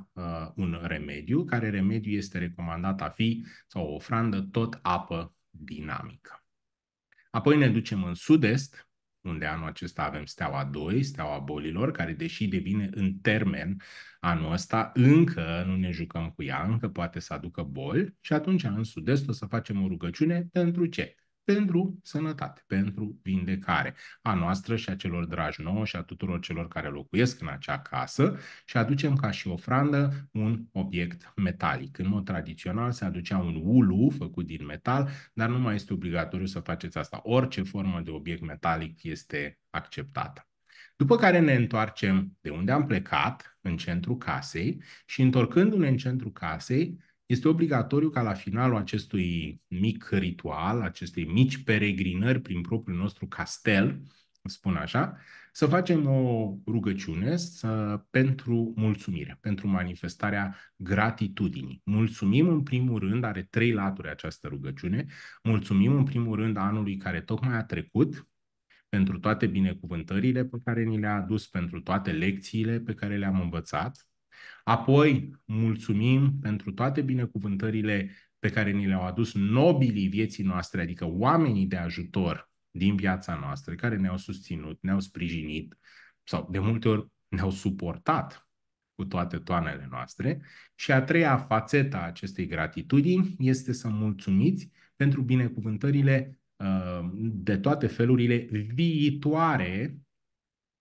Speaker 2: un remediu, care remediu este recomandat a fi, sau o ofrandă, tot apă dinamică. Apoi ne ducem în sud-est, unde anul acesta avem steaua 2, steaua bolilor, care deși devine în termen anul ăsta, încă nu ne jucăm cu ea, încă poate să aducă boli și atunci în sud-est o să facem o rugăciune pentru ce? pentru sănătate, pentru vindecare a noastră și a celor dragi nouă și a tuturor celor care locuiesc în acea casă și aducem ca și ofrandă un obiect metalic. În mod tradițional se aducea un ulu făcut din metal, dar nu mai este obligatoriu să faceți asta. Orice formă de obiect metalic este acceptată. După care ne întoarcem de unde am plecat, în centrul casei, și întorcându-ne în centrul casei, este obligatoriu ca la finalul acestui mic ritual, acestei mici peregrinări prin propriul nostru castel, spun așa, să facem o rugăciune să, pentru mulțumire, pentru manifestarea gratitudinii. Mulțumim în primul rând, are trei laturi această rugăciune, mulțumim în primul rând anului care tocmai a trecut, pentru toate binecuvântările pe care ni le-a adus, pentru toate lecțiile pe care le-am învățat, Apoi, mulțumim pentru toate binecuvântările pe care ni le-au adus nobilii vieții noastre, adică oamenii de ajutor din viața noastră, care ne-au susținut, ne-au sprijinit sau de multe ori ne-au suportat cu toate toanele noastre. Și a treia fațetă a acestei gratitudini este să mulțumiți pentru binecuvântările uh, de toate felurile viitoare,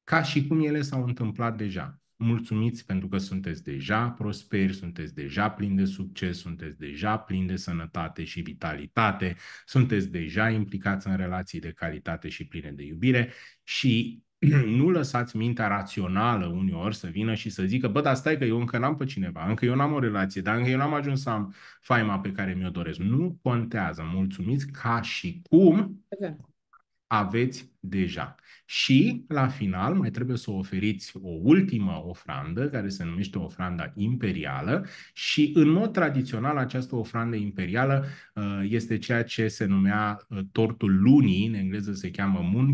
Speaker 2: ca și cum ele s-au întâmplat deja mulțumiți pentru că sunteți deja prosperi, sunteți deja plini de succes, sunteți deja plini de sănătate și vitalitate, sunteți deja implicați în relații de calitate și pline de iubire și nu lăsați mintea rațională uneori să vină și să zică, bă, dar stai că eu încă n-am pe cineva, încă eu n-am o relație, dar încă eu n-am ajuns să am faima pe care mi-o doresc. Nu contează, mulțumiți ca și cum exact aveți deja. Și, la final, mai trebuie să oferiți o ultimă ofrandă, care se numește ofranda imperială și, în mod tradițional, această ofrandă imperială uh, este ceea ce se numea uh, tortul lunii, în engleză se cheamă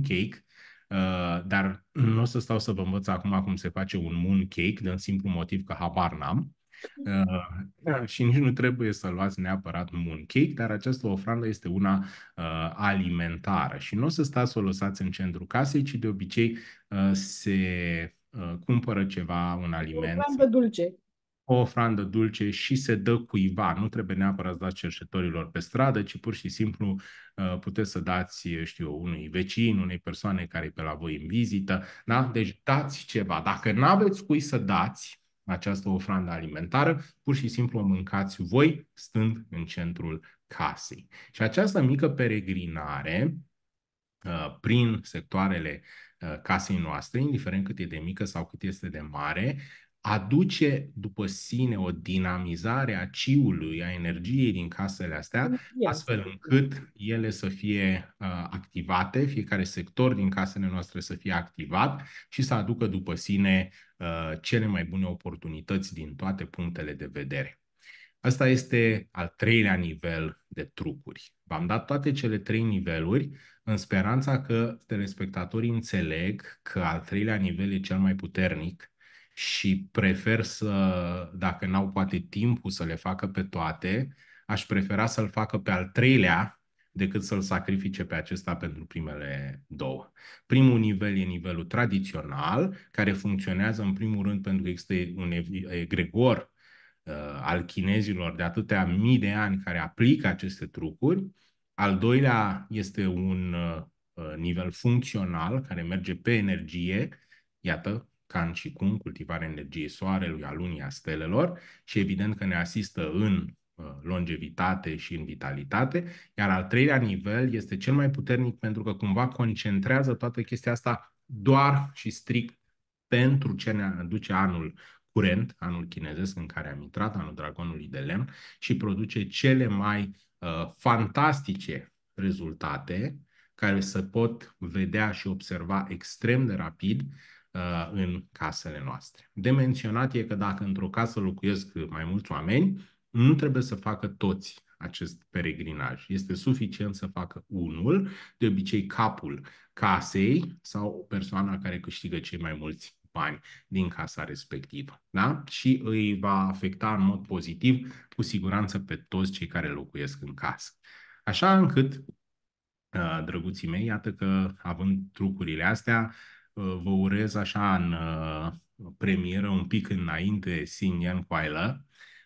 Speaker 2: Uh, dar nu o să stau să vă învăț acum cum se face un moon cake din simplu motiv că habar n-am. Uh, și nici nu trebuie să luați neapărat cake, dar această ofrandă este una uh, alimentară și nu o să stați să o lăsați în centru casei, ci de obicei uh, se uh, cumpără ceva, un aliment. O ofrandă dulce o ofrandă dulce și se dă cuiva. Nu trebuie neapărat să dați cerșetorilor pe stradă, ci pur și simplu puteți să dați, știu, unui vecin, unei persoane care e pe la voi în vizită. Da? Deci dați ceva. Dacă nu aveți cui să dați, această ofrandă alimentară, pur și simplu o mâncați voi stând în centrul casei. Și această mică peregrinare ă, prin sectoarele ă, casei noastre, indiferent cât e de mică sau cât este de mare, aduce după sine o dinamizare a ciului, a energiei din casele astea, astfel încât ele să fie uh, activate, fiecare sector din casele noastre să fie activat și să aducă după sine uh, cele mai bune oportunități din toate punctele de vedere. Asta este al treilea nivel de trucuri. V-am dat toate cele trei niveluri în speranța că telespectatorii înțeleg că al treilea nivel e cel mai puternic și prefer să, dacă n-au poate timpul să le facă pe toate, aș prefera să-l facă pe al treilea decât să-l sacrifice pe acesta pentru primele două. Primul nivel e nivelul tradițional, care funcționează în primul rând pentru că există un egregor uh, al chinezilor de atâtea mii de ani care aplică aceste trucuri. Al doilea este un uh, nivel funcțional care merge pe energie, iată, can și cum, cultivarea energiei soarelui, a lunii, a stelelor și evident că ne asistă în uh, longevitate și în vitalitate, iar al treilea nivel este cel mai puternic pentru că cumva concentrează toată chestia asta doar și strict pentru ce ne aduce anul curent, anul chinezesc în care am intrat, anul dragonului de lemn și produce cele mai uh, fantastice rezultate care se pot vedea și observa extrem de rapid Uh, în casele noastre. De menționat e că dacă într-o casă locuiesc mai mulți oameni, nu trebuie să facă toți acest peregrinaj. Este suficient să facă unul, de obicei capul casei sau persoana care câștigă cei mai mulți bani din casa respectivă. Da? Și îi va afecta în mod pozitiv, cu siguranță, pe toți cei care locuiesc în casă. Așa încât, uh, drăguții mei, iată că având trucurile astea, Uh, vă urez așa în uh, premieră un pic înainte Xinjiang Kuaila,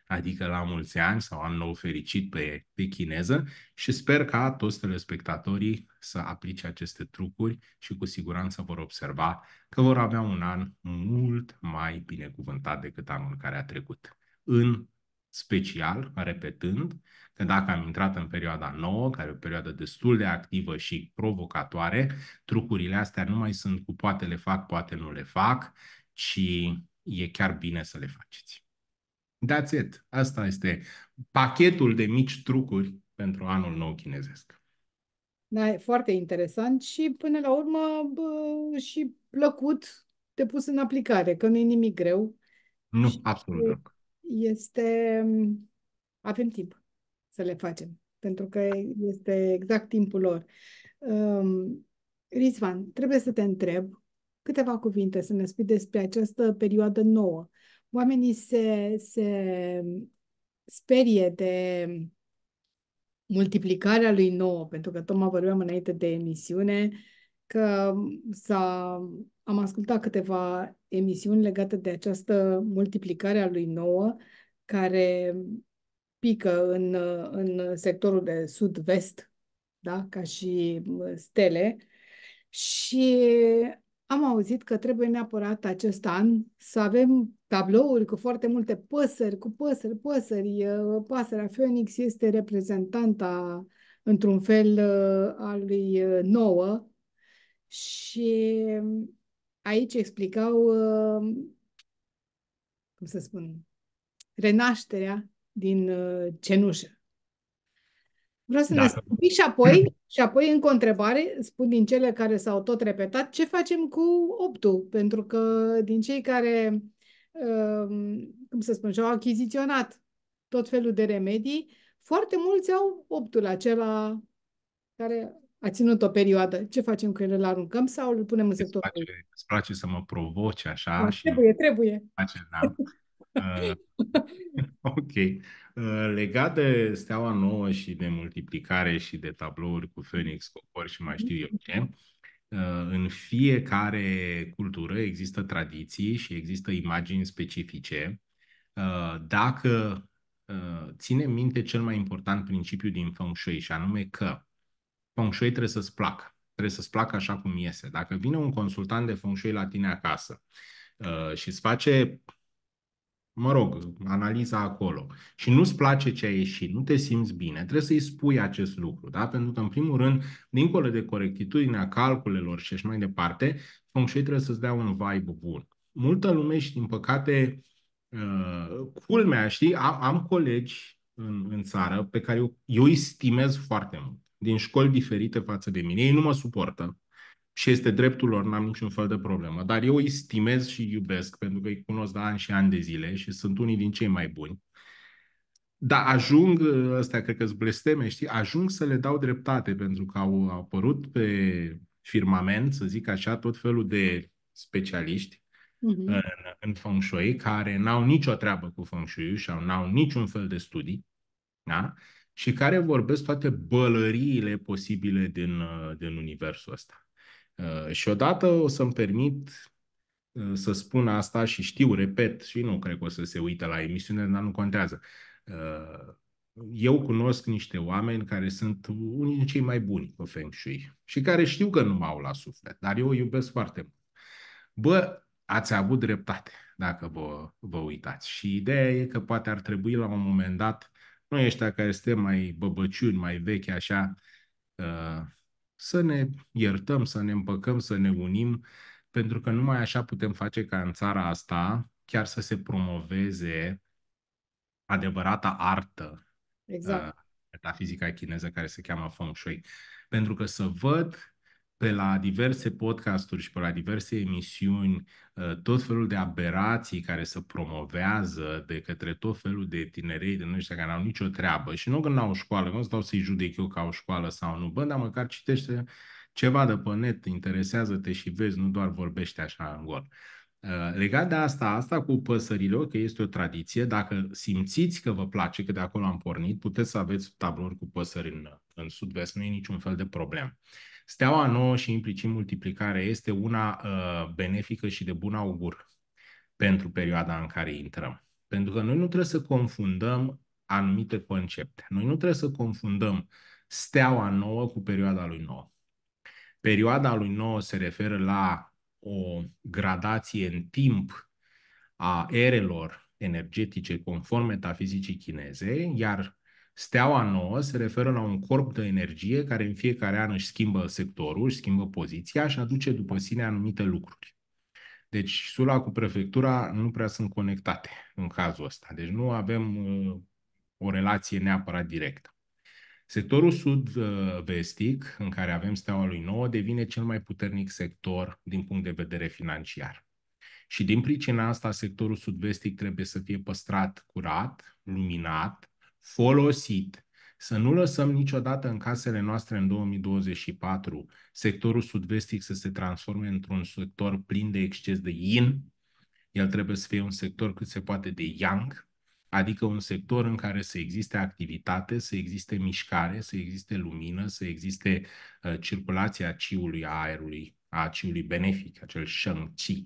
Speaker 2: adică la mulți ani sau an nou fericit pe, pe chineză și sper ca toți telespectatorii să aplice aceste trucuri și cu siguranță vor observa că vor avea un an mult mai binecuvântat decât anul care a trecut în special, repetând, că dacă am intrat în perioada nouă, care e o perioadă destul de activă și provocatoare, trucurile astea nu mai sunt cu poate le fac, poate nu le fac, ci e chiar bine să le faceți. That's it. Asta este pachetul de mici trucuri pentru anul nou chinezesc.
Speaker 1: Da, e foarte interesant și până la urmă bă, și plăcut de pus în aplicare, că nu e nimic greu.
Speaker 2: Nu, și absolut deloc
Speaker 1: este avem timp să le facem, pentru că este exact timpul lor. Um, Rizvan, trebuie să te întreb câteva cuvinte să ne spui despre această perioadă nouă. Oamenii se, se sperie de multiplicarea lui nouă, pentru că tocmai vorbeam înainte de emisiune că s-a am ascultat câteva emisiuni legate de această multiplicare a lui nouă, care pică în, în sectorul de sud-vest, da? ca și uh, stele, și am auzit că trebuie neapărat acest an să avem tablouri cu foarte multe păsări, cu păsări, păsări. Uh, pasărea Phoenix este reprezentanta, într-un fel, uh, a lui nouă și aici explicau, uh, cum să spun, renașterea din uh, cenușă. Vreau să da. ne spui și apoi, și apoi încă o întrebare, spun din cele care s-au tot repetat, ce facem cu optul? Pentru că din cei care, uh, cum să spun, și-au achiziționat tot felul de remedii, foarte mulți au optul acela care a ținut o perioadă, ce facem cu el? Îl aruncăm sau îl punem în sectorul? Îți place,
Speaker 2: îți place să mă provoci așa? Da, și
Speaker 1: trebuie, trebuie.
Speaker 2: Face, da. Uh, ok. Uh, legat de steaua nouă și de multiplicare și de tablouri cu Phoenix, copor și mai știu eu mm-hmm. ce, uh, în fiecare cultură există tradiții și există imagini specifice. Uh, dacă uh, ține minte cel mai important principiu din Feng Shui și anume că feng shui trebuie să-ți placă. Trebuie să-ți placă așa cum iese. Dacă vine un consultant de feng shui la tine acasă uh, și îți face, mă rog, analiza acolo și nu-ți place ce a ieșit, nu te simți bine, trebuie să-i spui acest lucru, da? Pentru că, în primul rând, dincolo de corectitudinea calculelor și așa mai departe, feng shui trebuie să-ți dea un vibe bun. Multă lume și, din păcate, uh, culmea, știi, am, am colegi în, în țară pe care eu, eu îi stimez foarte mult din școli diferite față de mine. Ei nu mă suportă și este dreptul lor, n-am niciun fel de problemă. Dar eu îi stimez și iubesc pentru că îi cunosc de ani și ani de zile și sunt unii din cei mai buni. Dar ajung, ăsta cred că-s blesteme, știi, ajung să le dau dreptate pentru că au apărut pe firmament, să zic așa, tot felul de specialiști uh-huh. în, în feng shui, care n-au nicio treabă cu feng shui și n-au niciun fel de studii, da? și care vorbesc toate bălăriile posibile din, uh, din universul ăsta. Uh, și odată o să-mi permit uh, să spun asta și știu, repet, și nu cred că o să se uită la emisiune, dar nu contează. Eu cunosc niște oameni care sunt unii din cei mai buni pe Feng Shui și care știu că nu m-au la suflet, dar eu o iubesc foarte mult. Bă, ați avut dreptate dacă vă, vă uitați. Și ideea e că poate ar trebui la un moment dat noi ăștia care suntem mai băbăciuni, mai vechi, așa, uh, să ne iertăm, să ne împăcăm, să ne unim, pentru că numai așa putem face ca în țara asta chiar să se promoveze adevărata artă exact. Uh, metafizica chineză care se cheamă Feng Shui. Pentru că să văd pe la diverse podcasturi și pe la diverse emisiuni uh, tot felul de aberații care se promovează de către tot felul de tinerei din noi care n-au nicio treabă și nu că n-au școală, nu stau să-i judec eu că au școală sau nu, bă, dar măcar citește ceva de pe net, interesează-te și vezi, nu doar vorbește așa în gol. Uh, legat de asta, asta cu păsările, că este o tradiție, dacă simțiți că vă place, că de acolo am pornit, puteți să aveți tablouri cu păsări în, în sud-vest, nu e niciun fel de problemă. Steaua nouă și implicit multiplicare este una uh, benefică și de bun augur pentru perioada în care intrăm. Pentru că noi nu trebuie să confundăm anumite concepte. Noi nu trebuie să confundăm steaua nouă cu perioada lui nouă. Perioada lui nouă se referă la o gradație în timp a erelor energetice conform metafizicii chineze, iar Steaua nouă se referă la un corp de energie care în fiecare an își schimbă sectorul, își schimbă poziția și aduce după sine anumite lucruri. Deci Sula cu prefectura nu prea sunt conectate în cazul ăsta. Deci nu avem uh, o relație neapărat directă. Sectorul sud-vestic, în care avem steaua lui nouă, devine cel mai puternic sector din punct de vedere financiar. Și din pricina asta, sectorul sud-vestic trebuie să fie păstrat curat, luminat, folosit. Să nu lăsăm niciodată în casele noastre în 2024 sectorul sud-vestic să se transforme într-un sector plin de exces de yin. El trebuie să fie un sector cât se poate de yang, adică un sector în care să existe activitate, să existe mișcare, să existe lumină, să existe uh, circulația ciului a aerului, a ciului benefic, acel shang-chi.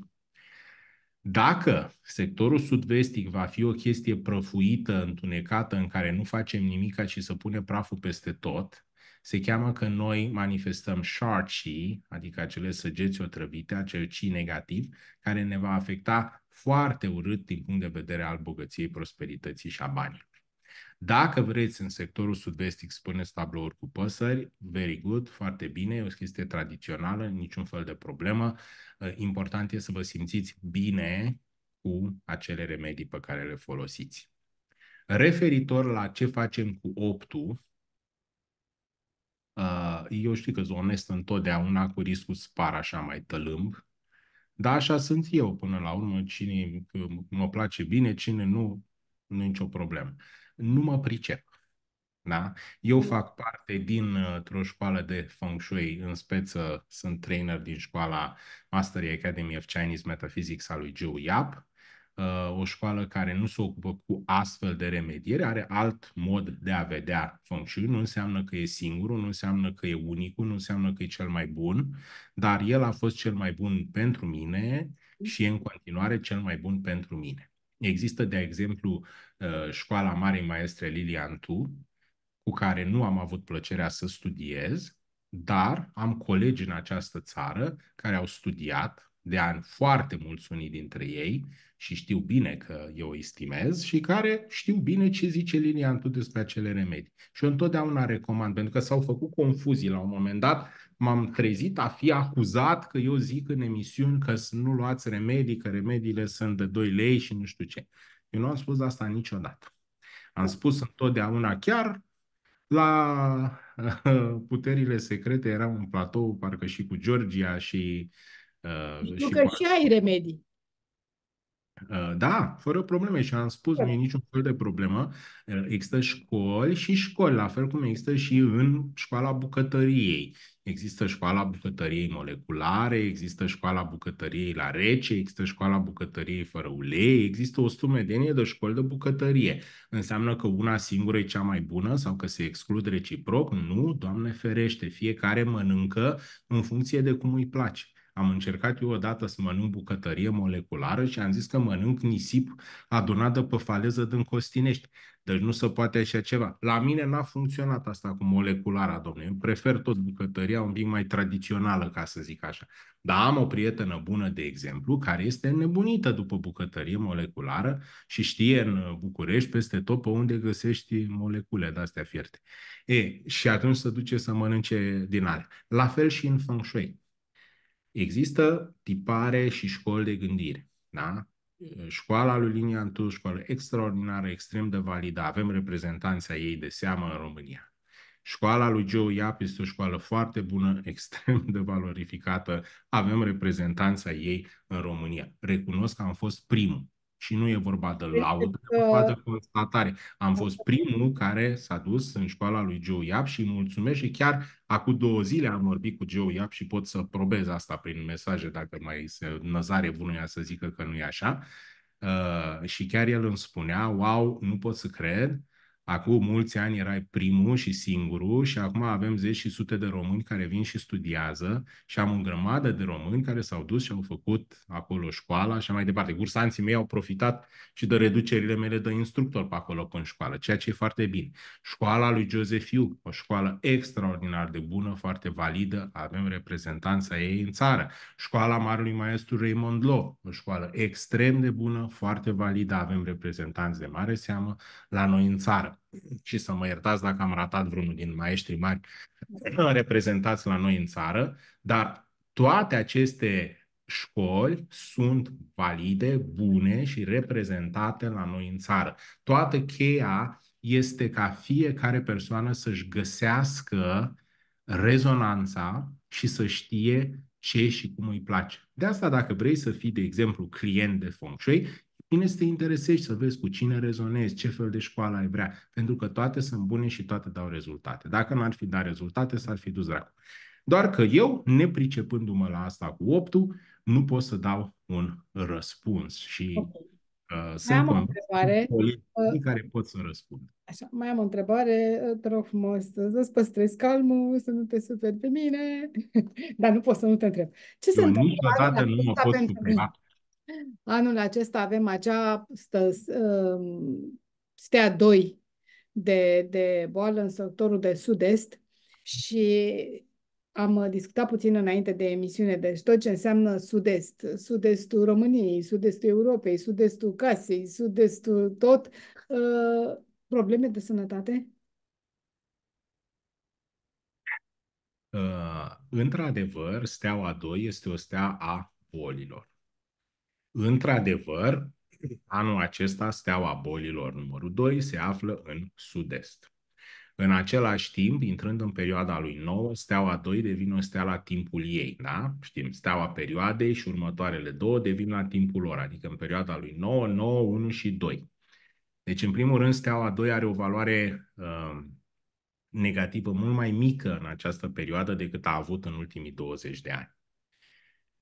Speaker 2: Dacă sectorul sud-vestic va fi o chestie prăfuită, întunecată, în care nu facem ca ci să pune praful peste tot, se cheamă că noi manifestăm sharchi, adică acele săgeți otrăvite, acel ci negativ, care ne va afecta foarte urât din punct de vedere al bogăției, prosperității și a banilor. Dacă vreți în sectorul sud-vestic să puneți tablouri cu păsări, very good, foarte bine, e o chestie tradițională, niciun fel de problemă. Ă, important e să vă simțiți bine cu acele remedii pe care le folosiți. Referitor la ce facem cu optul, ă, eu știu că sunt onest întotdeauna cu riscul spar așa mai tălâmb, dar așa sunt eu până la urmă, cine mă place bine, cine nu, nu nicio problemă nu mă pricep. Da? Eu mm. fac parte dintr-o școală de Feng Shui, în speță sunt trainer din școala Mastery Academy of Chinese Metaphysics a lui Zhu Yap, uh, o școală care nu se ocupă cu astfel de remediere, are alt mod de a vedea Feng Shui, nu înseamnă că e singurul, nu înseamnă că e unicul, nu înseamnă că e cel mai bun, dar el a fost cel mai bun pentru mine mm. și e în continuare cel mai bun pentru mine. Există, de exemplu, uh, școala Marei Maestre Lilian Tu, cu care nu am avut plăcerea să studiez, dar am colegi în această țară care au studiat, de ani foarte mulți unii dintre ei și știu bine că eu îi stimez și care știu bine ce zice linia întâi despre acele remedii. Și eu întotdeauna recomand, pentru că s-au făcut confuzii la un moment dat, m-am trezit a fi acuzat că eu zic în emisiuni că să nu luați remedii, că remediile sunt de 2 lei și nu știu ce. Eu nu am spus asta niciodată. Am spus întotdeauna chiar la puterile secrete era un platou, parcă și cu Georgia și Uh, Pentru că și
Speaker 1: ai remedii.
Speaker 2: Uh, da, fără probleme și am spus, nu e niciun fel de problemă. Uh, există școli și școli, la fel cum există și în școala bucătăriei. Există școala bucătăriei moleculare, există școala bucătăriei la rece, există școala bucătăriei fără ulei, există o sumedenie de școli de bucătărie. Înseamnă că una singură e cea mai bună sau că se exclud reciproc? Nu, Doamne ferește, fiecare mănâncă în funcție de cum îi place. Am încercat eu odată să mănânc bucătărie moleculară și am zis că mănânc nisip adunat de pe faleză din Costinești. Deci nu se poate așa ceva. La mine n-a funcționat asta cu moleculara, domnule. Eu prefer tot bucătăria un pic mai tradițională, ca să zic așa. Dar am o prietenă bună, de exemplu, care este nebunită după bucătărie moleculară și știe în București peste tot pe unde găsești molecule de astea fierte. E, și atunci se duce să mănânce din alea. La fel și în feng shui. Există tipare și școli de gândire. Da? Mm. Școala lui Linian Tus, școală extraordinară, extrem de validă, avem reprezentanța ei de seamă în România. Școala lui Joe Iap este o școală foarte bună, extrem de valorificată, avem reprezentanța ei în România. Recunosc că am fost primul și nu e vorba de laudă, e vorba de constatare. Am fost primul care s-a dus în școala lui Joe Iap și îi mulțumesc și chiar acum două zile am vorbit cu Joe Iap și pot să probez asta prin mesaje dacă mai se năzare bunuia să zică că nu e așa. Uh, și chiar el îmi spunea, wow, nu pot să cred uh, Acum mulți ani erai primul și singurul și acum avem zeci și sute de români care vin și studiază și am o grămadă de români care s-au dus și au făcut acolo școala și mai departe. Cursanții mei au profitat și de reducerile mele de instructor pe acolo în școală, ceea ce e foarte bine. Școala lui Joseph Hugh, o școală extraordinar de bună, foarte validă, avem reprezentanța ei în țară. Școala Marului Maestru Raymond Law, o școală extrem de bună, foarte validă, avem reprezentanți de mare seamă la noi în țară și să mă iertați dacă am ratat vreunul din maestrii mari da. reprezentați la noi în țară, dar toate aceste școli sunt valide, bune și reprezentate la noi în țară. Toată cheia este ca fiecare persoană să-și găsească rezonanța și să știe ce și cum îi place. De asta, dacă vrei să fii, de exemplu, client de Feng Shui, Bine să te interesești, să vezi cu cine rezonezi, ce fel de școală ai vrea, pentru că toate sunt bune și toate dau rezultate. Dacă n-ar fi dat rezultate, s-ar fi dus dracu. Doar că eu, nepricepându-mă la asta cu optul, nu pot să dau un răspuns și okay. Uh, sunt uh, mai am o întrebare. Uh, care pot să răspund.
Speaker 1: Așa, mai am o întrebare, te rog frumos, să-ți păstrezi calmul, să nu te superi pe mine, dar nu pot să nu te întreb.
Speaker 2: Ce Eu se întâmplă? niciodată nu mă pot Mine?
Speaker 1: Anul acesta avem acea stă, um, stea 2 de, de boală în sectorul de sud-est și am discutat puțin înainte de emisiune, deci tot ce înseamnă sud-est, sud-estul României, sud-estul Europei, sud-estul casei, sud-estul tot, uh, probleme de sănătate?
Speaker 2: Uh, într-adevăr, steaua 2 este o stea a bolilor. Într-adevăr, anul acesta steaua bolilor numărul 2 se află în sud-est. În același timp, intrând în perioada lui 9, steaua 2 devine o stea la timpul ei, da? Știm, steaua perioadei și următoarele două devin la timpul lor, adică în perioada lui 9, 9, 1 și 2. Deci, în primul rând, steaua 2 are o valoare uh, negativă mult mai mică în această perioadă decât a avut în ultimii 20 de ani.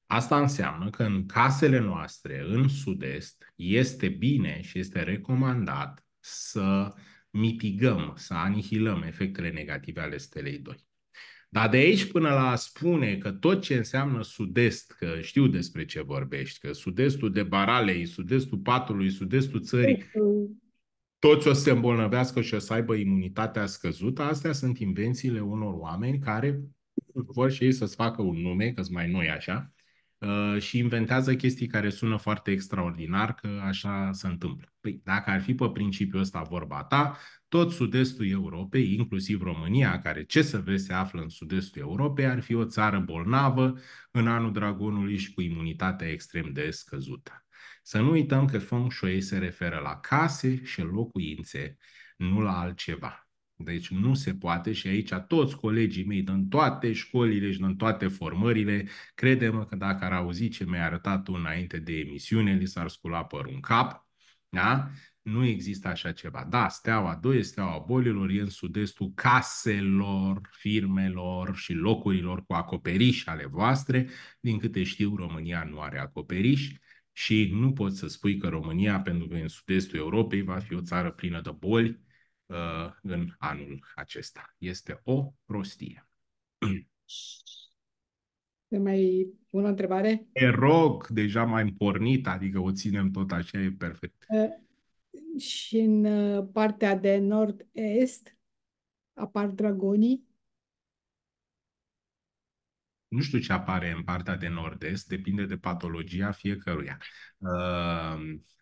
Speaker 2: Asta înseamnă că în casele noastre, în sud-est, este bine și este recomandat să mitigăm, să anihilăm efectele negative ale stelei 2. Dar de aici până la a spune că tot ce înseamnă sud-est, că știu despre ce vorbești, că sud-estul de Baralei, sud-estul patului, sud-estul țării, toți o să se îmbolnăvească și o să aibă imunitatea scăzută, astea sunt invențiile unor oameni care vor și ei să-ți facă un nume, că mai noi așa, Uh, și inventează chestii care sună foarte extraordinar, că așa se întâmplă. Păi, dacă ar fi pe principiul ăsta vorba ta, tot sud-estul Europei, inclusiv România, care ce să vezi se află în sud-estul Europei, ar fi o țară bolnavă în anul dragonului și cu imunitatea extrem de scăzută. Să nu uităm că feng shui se referă la case și locuințe, nu la altceva. Deci nu se poate și aici toți colegii mei din toate școlile și din toate formările, credem că dacă ar auzi ce mi a arătat înainte de emisiune, li s-ar scula părul în cap. Da? Nu există așa ceva. Da, steaua 2 este steaua bolilor, e în sud-estul caselor, firmelor și locurilor cu acoperiș ale voastre. Din câte știu, România nu are acoperiș și nu poți să spui că România, pentru că în sud-estul Europei va fi o țară plină de boli, Uh, în anul acesta. Este o prostie.
Speaker 1: E mai o întrebare? Te
Speaker 2: rog, deja mai pornit, adică o ținem tot așa, e perfect.
Speaker 1: Uh, și în uh, partea de nord-est
Speaker 2: apar dragonii? Nu știu ce apare în partea de nord-est, depinde de patologia fiecăruia.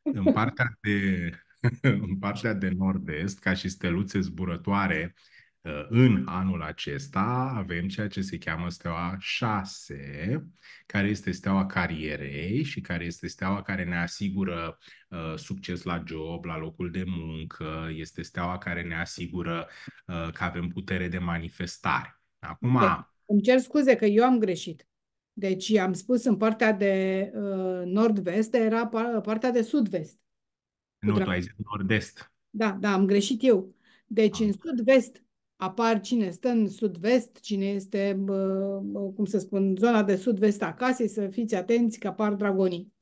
Speaker 2: În partea de în partea de nord-est, ca și steluțe zburătoare, uh, în anul acesta avem ceea ce se cheamă steaua 6, care este steaua carierei și care este steaua care ne asigură uh, succes la job, la locul de muncă, este steaua care ne asigură uh, că avem putere de manifestare. Acum. Da.
Speaker 1: Îmi cer scuze că eu am greșit. Deci am spus în partea de uh, nord-vest, era partea de sud-vest.
Speaker 2: Nu, tu ai zis nord-est.
Speaker 1: Da, da, am greșit eu. Deci ah. în sud-vest apar cine stă în sud-vest, cine este, cum să spun, zona de sud-vest a casei, să fiți atenți că apar dragonii.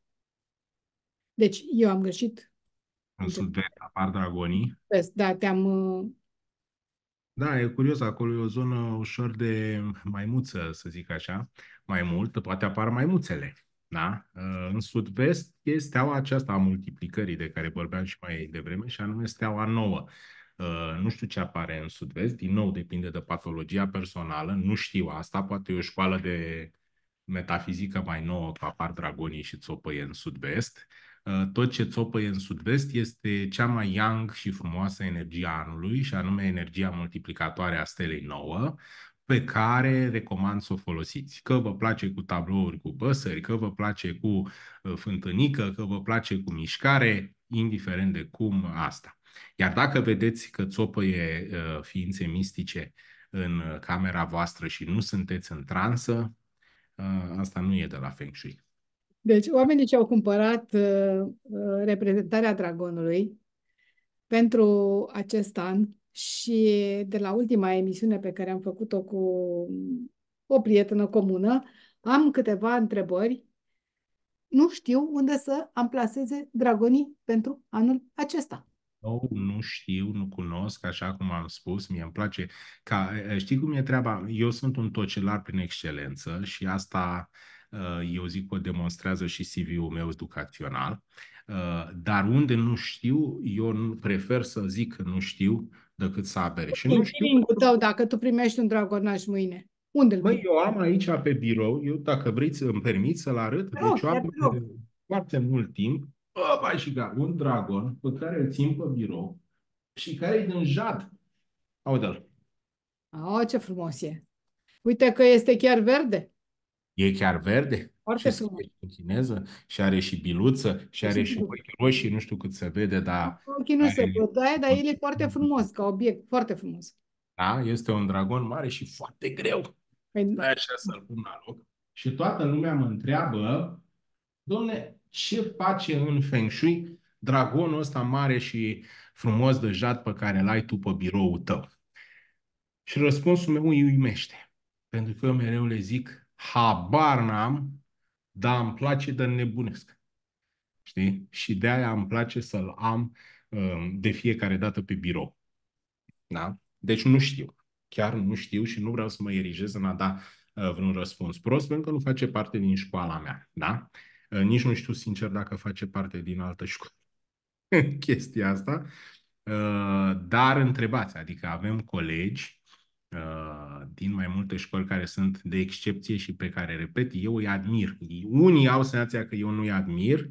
Speaker 1: Deci eu am greșit.
Speaker 2: În deci. sud-vest apar dragonii.
Speaker 1: Vest, da, te-am... Uh,
Speaker 2: da, e curios, acolo e o zonă ușor de maimuță, să zic așa, mai mult, poate apar maimuțele da? În sud-vest e steaua aceasta a multiplicării de care vorbeam și mai devreme și anume steaua nouă. Ă, nu știu ce apare în sud-vest, din nou depinde de patologia personală, nu știu asta, poate e o școală de metafizică mai nouă că apar dragonii și țopăie în sud-vest. Ă, tot ce țopăie în sud-vest este cea mai young și frumoasă energie a anului și anume energia multiplicatoare a stelei nouă, pe care recomand să o folosiți. Că vă place cu tablouri cu păsări, că vă place cu ă, fântânică, că vă place cu mișcare, indiferent de cum asta. Iar dacă vedeți că țopăie ă, ființe mistice în camera voastră și nu sunteți în transă, ă, asta nu e de la Feng Shui.
Speaker 1: Deci oamenii ce au cumpărat reprezentarea dragonului pentru acest an și de la ultima emisiune pe care am făcut-o cu o prietenă comună, am câteva întrebări. Nu știu unde să amplaseze dragonii pentru anul acesta.
Speaker 2: Oh, nu știu, nu cunosc, așa cum am spus, mie îmi place. Ca, știi cum e treaba? Eu sunt un tocelar prin excelență și asta eu zic o demonstrează și CV-ul meu educațional, dar unde nu știu, eu prefer să zic că nu știu decât să apere. Și nu știu...
Speaker 1: tău, dacă tu primești un dragonaș mâine, unde îl Băi,
Speaker 2: eu am aici pe birou, eu dacă vreți, îmi permit să-l arăt, rog, deci am foarte mult timp, opa, și ca un dragon pe care îl țin pe birou și care e din jad. aude l
Speaker 1: Oh, ce frumos e! Uite că este chiar verde.
Speaker 2: E chiar verde?
Speaker 1: Foarte și frumos. chineză
Speaker 2: și are și biluță și are și ochi roșii, nu știu cât se vede, dar...
Speaker 1: Ochii nu are... se văd, da, dar el e foarte frumos ca obiect, foarte frumos.
Speaker 2: Da, este un dragon mare și foarte greu. Păi... Stai așa să-l pun la loc. Și toată lumea mă întreabă, domne, ce face în Feng Shui dragonul ăsta mare și frumos de jat pe care îl ai tu pe biroul tău? Și răspunsul meu îi uimește. Pentru că eu mereu le zic, habar n-am da, dar îmi place de nebunesc. Știi? Și de aia îmi place să-l am um, de fiecare dată pe birou. Da? Deci nu știu. Chiar nu știu și nu vreau să mă erigez în a da uh, vreun răspuns prost, pentru că nu face parte din școala mea. Da? Uh, nici nu știu sincer dacă face parte din altă școală chestia asta, uh, dar întrebați, adică avem colegi Uh, din mai multe școli care sunt de excepție și pe care, repet, eu îi admir. Unii au senzația că eu nu îi admir,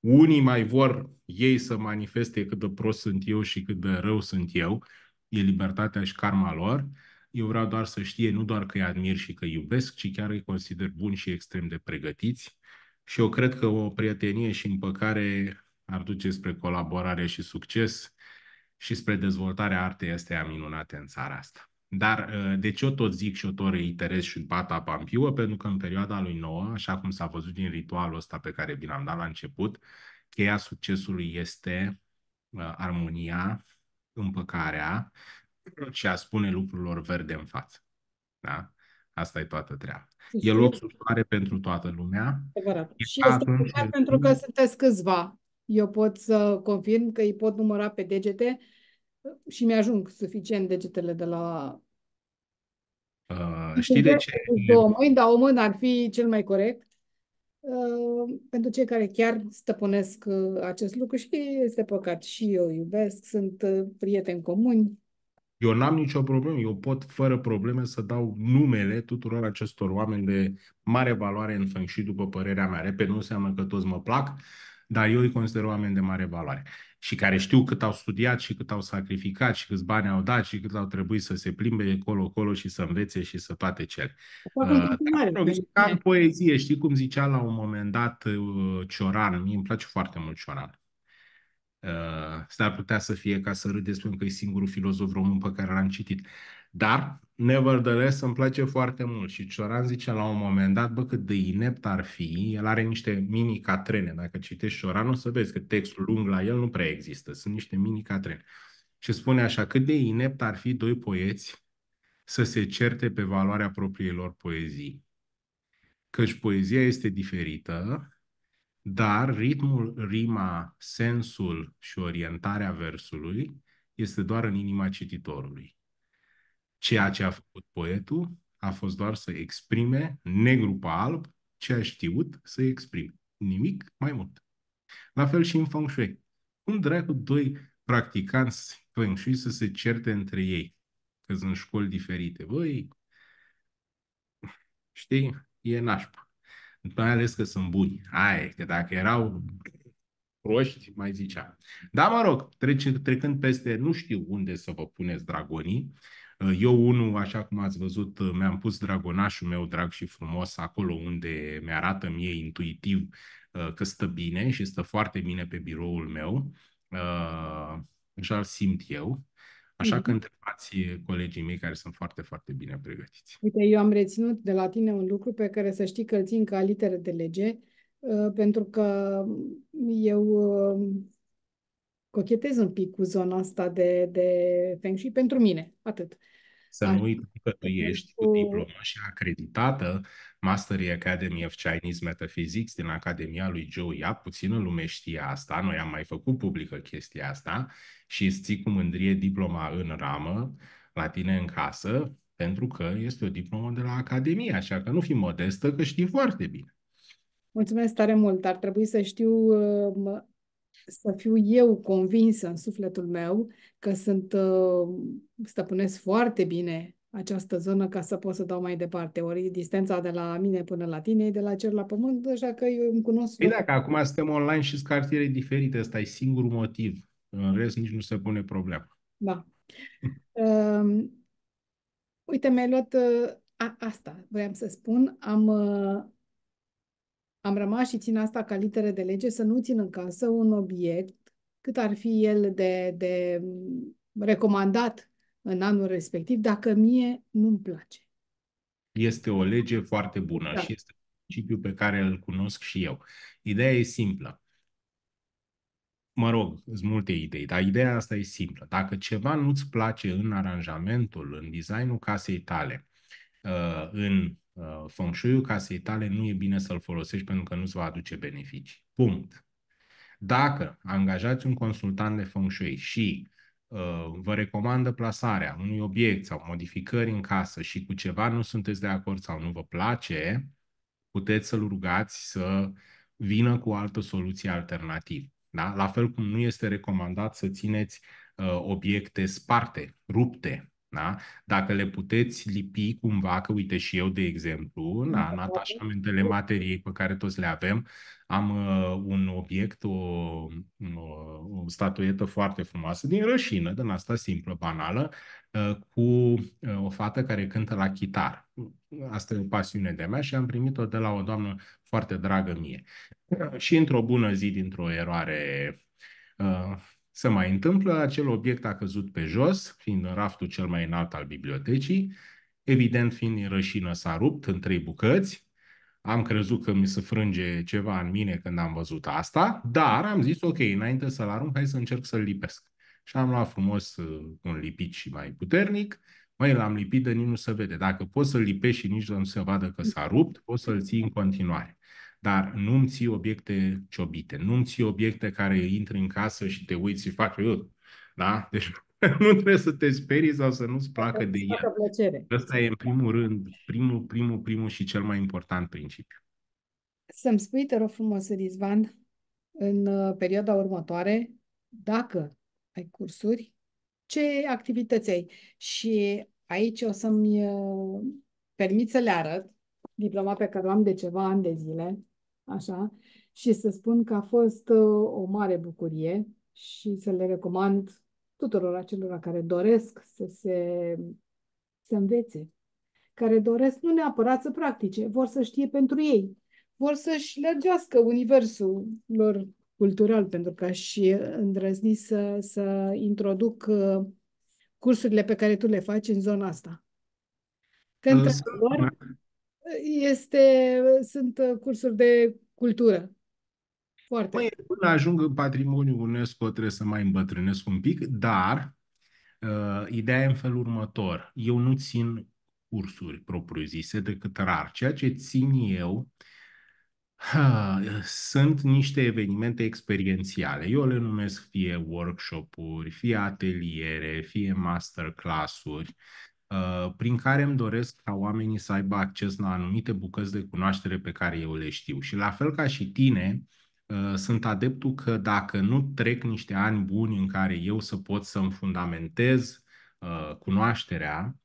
Speaker 2: unii mai vor ei să manifeste cât de prost sunt eu și cât de rău sunt eu, e libertatea și karma lor. Eu vreau doar să știe nu doar că îi admir și că îi iubesc, ci chiar îi consider buni și extrem de pregătiți. Și eu cred că o prietenie și împăcare ar duce spre colaborare și succes și spre dezvoltarea artei astea minunate în țara asta. Dar uh, de ce o tot zic și o tot reiterez și bata pampiuă? Pentru că în perioada lui Noa, așa cum s-a văzut din ritualul ăsta pe care vi l-am dat la început, cheia succesului este uh, armonia, împăcarea și a spune lucrurilor verde în față. Da? Asta e toată treaba. Deci e loc sub pentru toată lumea.
Speaker 1: E Și este atunci... pentru că sunteți câțiva. Eu pot să confirm că îi pot număra pe degete și mi-ajung suficient degetele de la...
Speaker 2: Uh, știi de ce? Două
Speaker 1: mâini, dar o mână ar fi cel mai corect uh, pentru cei care chiar stăpânesc uh, acest lucru și este păcat și eu iubesc, sunt uh, prieteni comuni.
Speaker 2: Eu n-am nicio problemă, eu pot fără probleme să dau numele tuturor acestor oameni de mare valoare în Feng Shui, după părerea mea. Repet, nu înseamnă că toți mă plac, dar eu îi consider oameni de mare valoare și care știu cât au studiat și cât au sacrificat și câți bani au dat și cât au trebuit să se plimbe colo-colo și să învețe și să toate cele. Uh, ca în poezie, știi cum zicea la un moment dat uh, Cioran, mie îmi place foarte mult Cioran. Uh, s-ar putea să fie ca să râdeți pentru că e singurul filozof român pe care l-am citit. Dar, nevertheless, îmi place foarte mult și Cioran zice la un moment dat, bă, cât de inept ar fi, el are niște mini catrene, dacă citești Cioran o să vezi că textul lung la el nu prea există, sunt niște mini catrene. Și spune așa, cât de inept ar fi doi poeți să se certe pe valoarea propriilor poezii. Căci poezia este diferită, dar ritmul, rima, sensul și orientarea versului este doar în inima cititorului. Ceea ce a făcut poetul a fost doar să exprime negru pe alb ce a știut să exprime. Nimic mai mult. La fel și în Feng Shui. Cum dracu doi practicanți Feng Shui să se certe între ei? Că sunt școli diferite. voi știi, e nașpa. Mai ales că sunt buni. Ai, că dacă erau proști, mai zicea. Da, mă rog, trece, trecând peste, nu știu unde să vă puneți dragonii, Eh, eu, unul, așa cum ați văzut, eh, mi-am pus dragonașul meu drag și frumos acolo unde mi-arată mie intuitiv eh, că stă bine și stă foarte bine pe biroul meu. Așa îl simt eu. Așa mhm. că întrebați colegii mei care sunt foarte, foarte bine
Speaker 1: pregătiți. Uite, eu am reținut de la tine un lucru pe care să știi că îl țin ca literă de lege, pentru că eu cochetez un pic cu zona asta de, de Feng Shui pentru mine, atât.
Speaker 2: Să nu uităm că tu deci ești cu diploma și acreditată Mastery Academy of Chinese Metaphysics din Academia lui Joe Ya. Puțină lume știe asta, noi am mai făcut publică chestia asta și îți ții cu mândrie diploma în ramă la tine în casă, pentru că este o diplomă de la Academie, așa că nu fi modestă, că știi foarte bine.
Speaker 1: Mulțumesc tare mult. Ar trebui să știu uh, să fiu eu convinsă în sufletul meu că sunt, uh, stăpânesc foarte bine această zonă ca să pot să dau mai departe. Ori distanța de la mine până la tine e de la cer la pământ, așa că eu îmi cunosc... Bine, dacă acum
Speaker 2: suntem online și cartiere diferite, ăsta e singurul motiv. În rest nici nu se pune problema.
Speaker 1: Da. uh, uite, mi-ai luat uh, a, asta, voiam să spun. Am, uh, am rămas și țin asta ca litere de lege, să nu țin în casă un obiect, cât ar fi el de, de mm, recomandat în anul respectiv, dacă mie nu-mi place.
Speaker 2: Este o lege foarte bună da. și este un principiu pe care îl cunosc și eu. Ideea e simplă mă rog, sunt multe idei, dar ideea asta e simplă. Dacă ceva nu-ți place în aranjamentul, în designul casei tale, uh, în Uh, feng shui casei tale, nu e bine să-l folosești pentru că nu-ți va aduce beneficii. Punct. Dacă angajați un consultant de feng shui și uh, vă recomandă plasarea unui obiect sau modificări în casă și cu ceva nu sunteți de acord sau nu vă place, puteți să-l rugați să vină cu o altă soluție alternativă. Da? La fel cum nu este recomandat să țineți uh, obiecte sparte, rupte da? Dacă le puteți lipi cumva, că uite și eu, de exemplu, na, în atașamentele da. materiei pe care toți le avem, am uh, un obiect, o, o, uh, o statuetă foarte frumoasă, din rășină, din asta simplă, banală, uh, cu uh, o fată care cântă la chitar. Asta e o pasiune de mea și am primit-o de la o doamnă foarte dragă mie. Da. și într-o bună zi, dintr-o eroare... Uh, se mai întâmplă, acel obiect a căzut pe jos, fiind în raftul cel mai înalt al bibliotecii, evident fiind în rășină s-a rupt în trei bucăți, am crezut că mi se frânge ceva în mine când am văzut asta, dar am zis, ok, înainte să-l arunc, hai să încerc să-l lipesc. Și am luat frumos uh, un lipit și mai puternic, Măi, l-am lipit de nici nu se vede. Dacă poți să-l lipești și nici nu se vadă că s-a rupt, poți să-l ții în continuare dar nu-mi ții obiecte ciobite, nu-mi ții obiecte care intră în casă și te uiți și faci eu. Da? Deci nu trebuie să te sperii sau să nu-ți placă de ea. Ăsta e în primul rând, primul, primul, primul și cel mai important principiu.
Speaker 1: Să-mi spui, te rog frumos, Rizvan, în uh, perioada următoare, dacă ai cursuri, ce activități ai? Și aici o să-mi uh, permit să le arăt diploma pe care o am de ceva ani de zile, așa, și să spun că a fost uh, o mare bucurie și să le recomand tuturor acelora care doresc să se să învețe, care doresc nu neapărat să practice, vor să știe pentru ei, vor să-și lărgească universul lor cultural, pentru că și îndrăzni să, să introduc uh, cursurile pe care tu le faci în zona asta. Că, este, sunt uh, cursuri de cultură. Foarte. Mai, până
Speaker 2: ajung în patrimoniu UNESCO trebuie să mai îmbătrânesc un pic, dar uh, ideea e în felul următor. Eu nu țin cursuri propriu-zise decât rar. Ceea ce țin eu uh, sunt niște evenimente experiențiale. Eu le numesc fie workshop-uri, fie ateliere, fie masterclass-uri. Uh, prin care îmi doresc ca oamenii să aibă acces la anumite bucăți de cunoaștere pe care eu le știu. Și la fel ca și tine, uh, sunt adeptul că dacă nu trec niște ani buni în care eu să pot să-mi fundamentez uh, cunoașterea,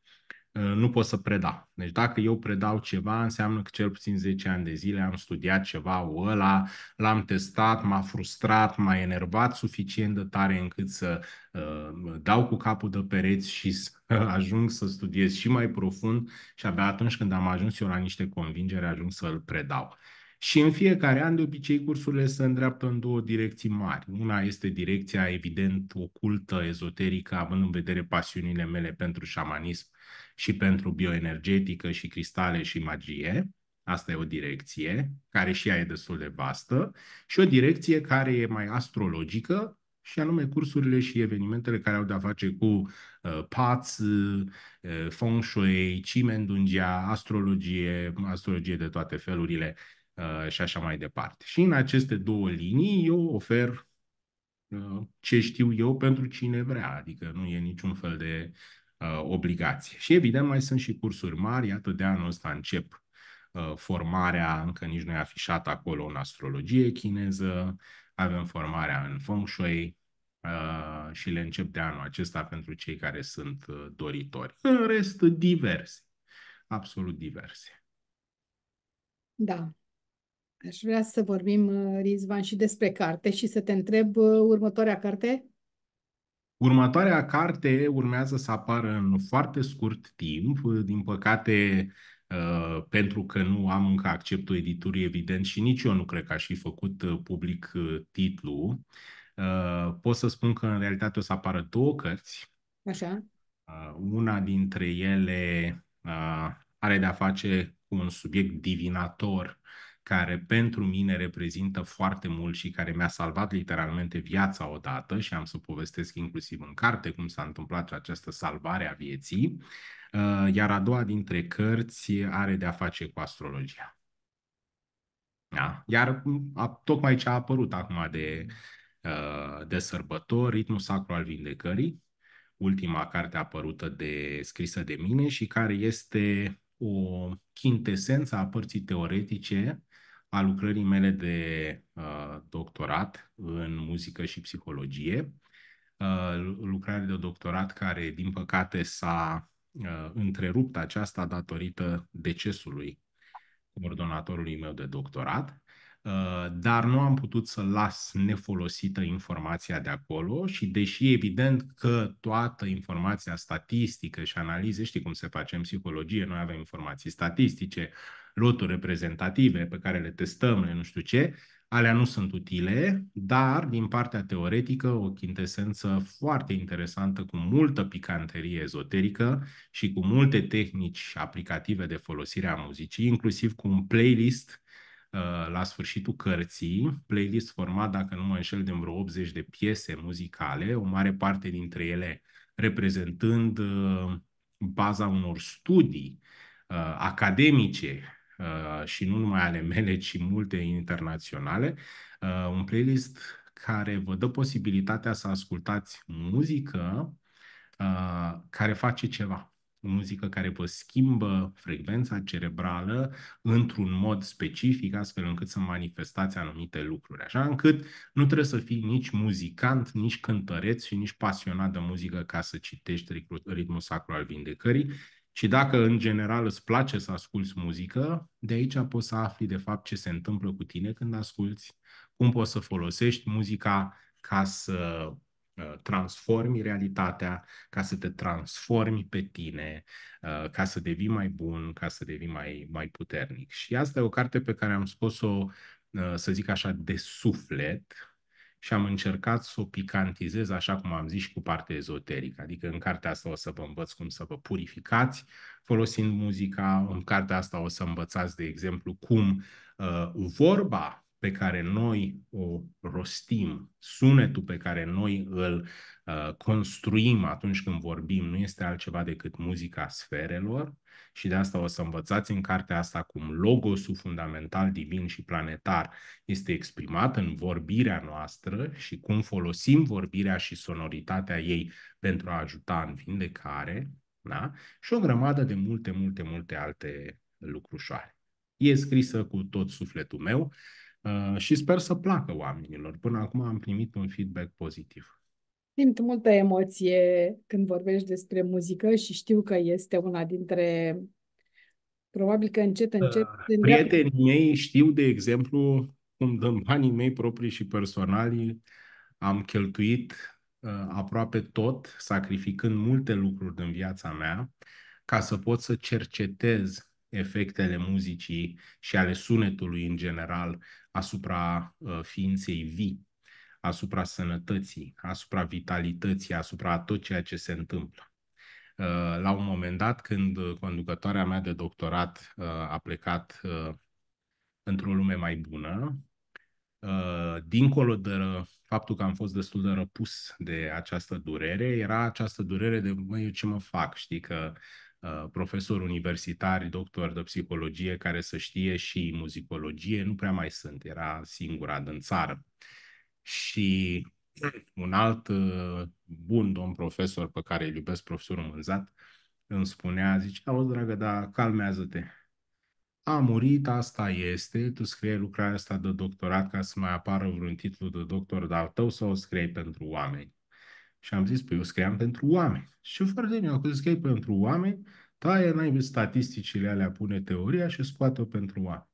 Speaker 2: Uh, nu pot să predau. Deci dacă eu predau ceva, înseamnă că cel puțin 10 ani de zile am studiat ceva ăla, l-am testat, m-a frustrat, m-a enervat suficient de tare încât să uh, dau cu capul de pereți și să uh, ajung să studiez și mai profund și abia atunci când am ajuns eu la niște convingere, ajung să îl predau. Și în fiecare an, de obicei, cursurile se îndreaptă în două direcții mari. Una este direcția, evident, ocultă, ezoterică, având în vedere pasiunile mele pentru șamanism și pentru bioenergetică și cristale și magie. Asta e o direcție care și ea e destul de vastă și o direcție care e mai astrologică și anume cursurile și evenimentele care au de-a face cu uh, paț, uh, feng shui, cimendungia, astrologie, astrologie de toate felurile uh, și așa mai departe. Și în aceste două linii eu ofer uh, ce știu eu pentru cine vrea, adică nu e niciun fel de Uh, obligație. Și evident mai sunt și cursuri mari, iată de anul ăsta încep uh, formarea, încă nici nu e afișată acolo, în astrologie chineză, avem formarea în feng shui uh, și le încep de anul acesta pentru cei care sunt doritori. În rest, diverse, absolut diverse.
Speaker 1: Da. Aș vrea să vorbim, Rizvan, și despre carte și să te întreb următoarea carte.
Speaker 2: Următoarea carte urmează să apară în foarte scurt timp, din păcate uh, pentru că nu am încă acceptul editurii, evident, și nici eu nu cred că aș fi făcut uh, public uh, titlul. Pot să spun că în realitate o să apară două cărți. Așa. Una dintre ele are de-a face cu un subiect divinator care pentru mine reprezintă foarte mult și care mi-a salvat literalmente viața odată și am să povestesc inclusiv în carte cum s-a întâmplat această salvare a vieții, uh, iar a doua dintre cărți are de-a face cu astrologia. Da? Iar mm, a, tocmai ce a apărut acum de, uh, de sărbător, Ritmul Sacru al Vindecării, ultima carte apărută de scrisă de mine și care este o chintesență a părții teoretice a lucrării mele de uh, doctorat în muzică și psihologie. Uh, lucrare de doctorat care, din păcate, s-a uh, întrerupt aceasta datorită decesului coordonatorului meu de doctorat, uh, dar nu am putut să las nefolosită informația de acolo și deși evident că toată informația statistică și analize, știi cum se face în psihologie, noi avem informații statistice, uh, loturi reprezentative pe care le testăm, le nu știu ce, alea nu sunt utile, dar din partea teoretică o chintesență foarte interesantă cu multă picanterie ezoterică și cu multe tehnici aplicative de folosire a muzicii, inclusiv cu un playlist uh, la sfârșitul cărții, playlist format, dacă nu mă înșel, de vreo 80 de piese muzicale, o mare parte dintre ele reprezentând uh, baza unor studii uh, academice Uh, și nu numai ale mele, ci multe internaționale, uh, un playlist care vă dă posibilitatea să ascultați muzică uh, care face ceva, muzică care vă schimbă frecvența cerebrală într-un mod specific, astfel încât să manifestați anumite lucruri, așa încât nu trebuie să fii nici muzicant, nici cântăreț și nici pasionat de muzică ca să citești ritmul sacru al vindecării, și dacă în general îți place să asculți muzică, de aici poți să afli de fapt ce se întâmplă cu tine când asculți, cum poți să folosești muzica ca să uh, transformi realitatea, ca să te transformi pe tine, uh, ca să devii mai bun, ca să devii mai, mai puternic. Și asta e o carte pe care am scos-o, uh, să zic așa, de suflet, și am încercat să o picantizez, așa cum am zis, și cu partea ezoterică. Adică în cartea asta o să vă învăț cum să vă purificați folosind muzica, în cartea asta o să învățați, de exemplu, cum uh, vorba pe care noi o rostim, sunetul pe care noi îl uh, construim atunci când vorbim, nu este altceva decât muzica sferelor și de asta o să învățați în cartea asta cum logosul fundamental divin și planetar este exprimat în vorbirea noastră și cum folosim vorbirea și sonoritatea ei pentru a ajuta în vindecare da? și o grămadă de multe, multe, multe alte lucrușoare. E scrisă cu tot sufletul meu Uh, și sper să placă oamenilor. Până acum am primit un feedback pozitiv.
Speaker 1: Simt multă emoție când vorbești despre muzică și știu că este una dintre... Probabil că încet, uh, încet... Prietenii
Speaker 2: mei știu, de exemplu, cum dăm banii mei proprii și personali. Am cheltuit uh, aproape tot, sacrificând multe lucruri din viața mea, ca să pot să cercetez efectele muzicii și ale sunetului în general asupra uh, ființei vii, asupra sănătății, asupra vitalității, asupra tot ceea ce se întâmplă. Uh, la un moment dat, când conducătoarea mea de doctorat uh, a plecat într-o lume mai bună, dincolo de faptul că am fost destul de răpus de această durere, era această durere de, măi, eu ce mă fac, știi, că Uh, profesor universitari, doctor de psihologie care să știe și muzicologie, nu prea mai sunt, era singura din țară. Și un alt uh, bun domn profesor pe care îl iubesc, profesorul Mânzat, îmi spunea, zice, auzi, dragă, dar calmează-te. A murit, asta este, tu scrie lucrarea asta de doctorat ca să mai apară vreun titlu de doctor dar tău sau o scrie pentru oameni? Și am zis, păi eu scriam pentru oameni. Și foarte bine, dacă scrii pentru oameni, taie naibii statisticile alea, pune teoria și scoate-o pentru oameni.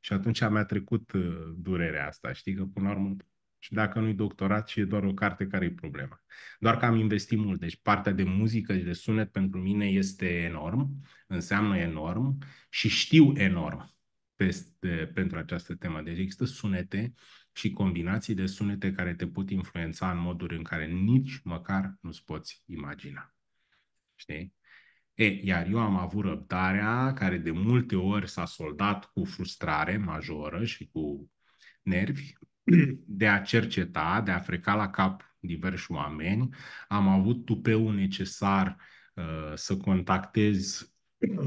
Speaker 2: Și atunci mi-a trecut uh, durerea asta, știi, că până la urmă și dacă nu-i doctorat și e doar o carte, care e problema? Doar că am investit mult, deci partea de muzică și de sunet pentru mine este enorm, înseamnă enorm și știu enorm peste, pentru această temă. Deci există sunete și combinații de sunete care te pot influența în moduri în care nici măcar nu-ți poți imagina. Știi? E, iar eu am avut răbdarea care de multe ori s-a soldat cu frustrare majoră și cu nervi de a cerceta, de a freca la cap diversi oameni. Am avut tupeul necesar uh, să contactez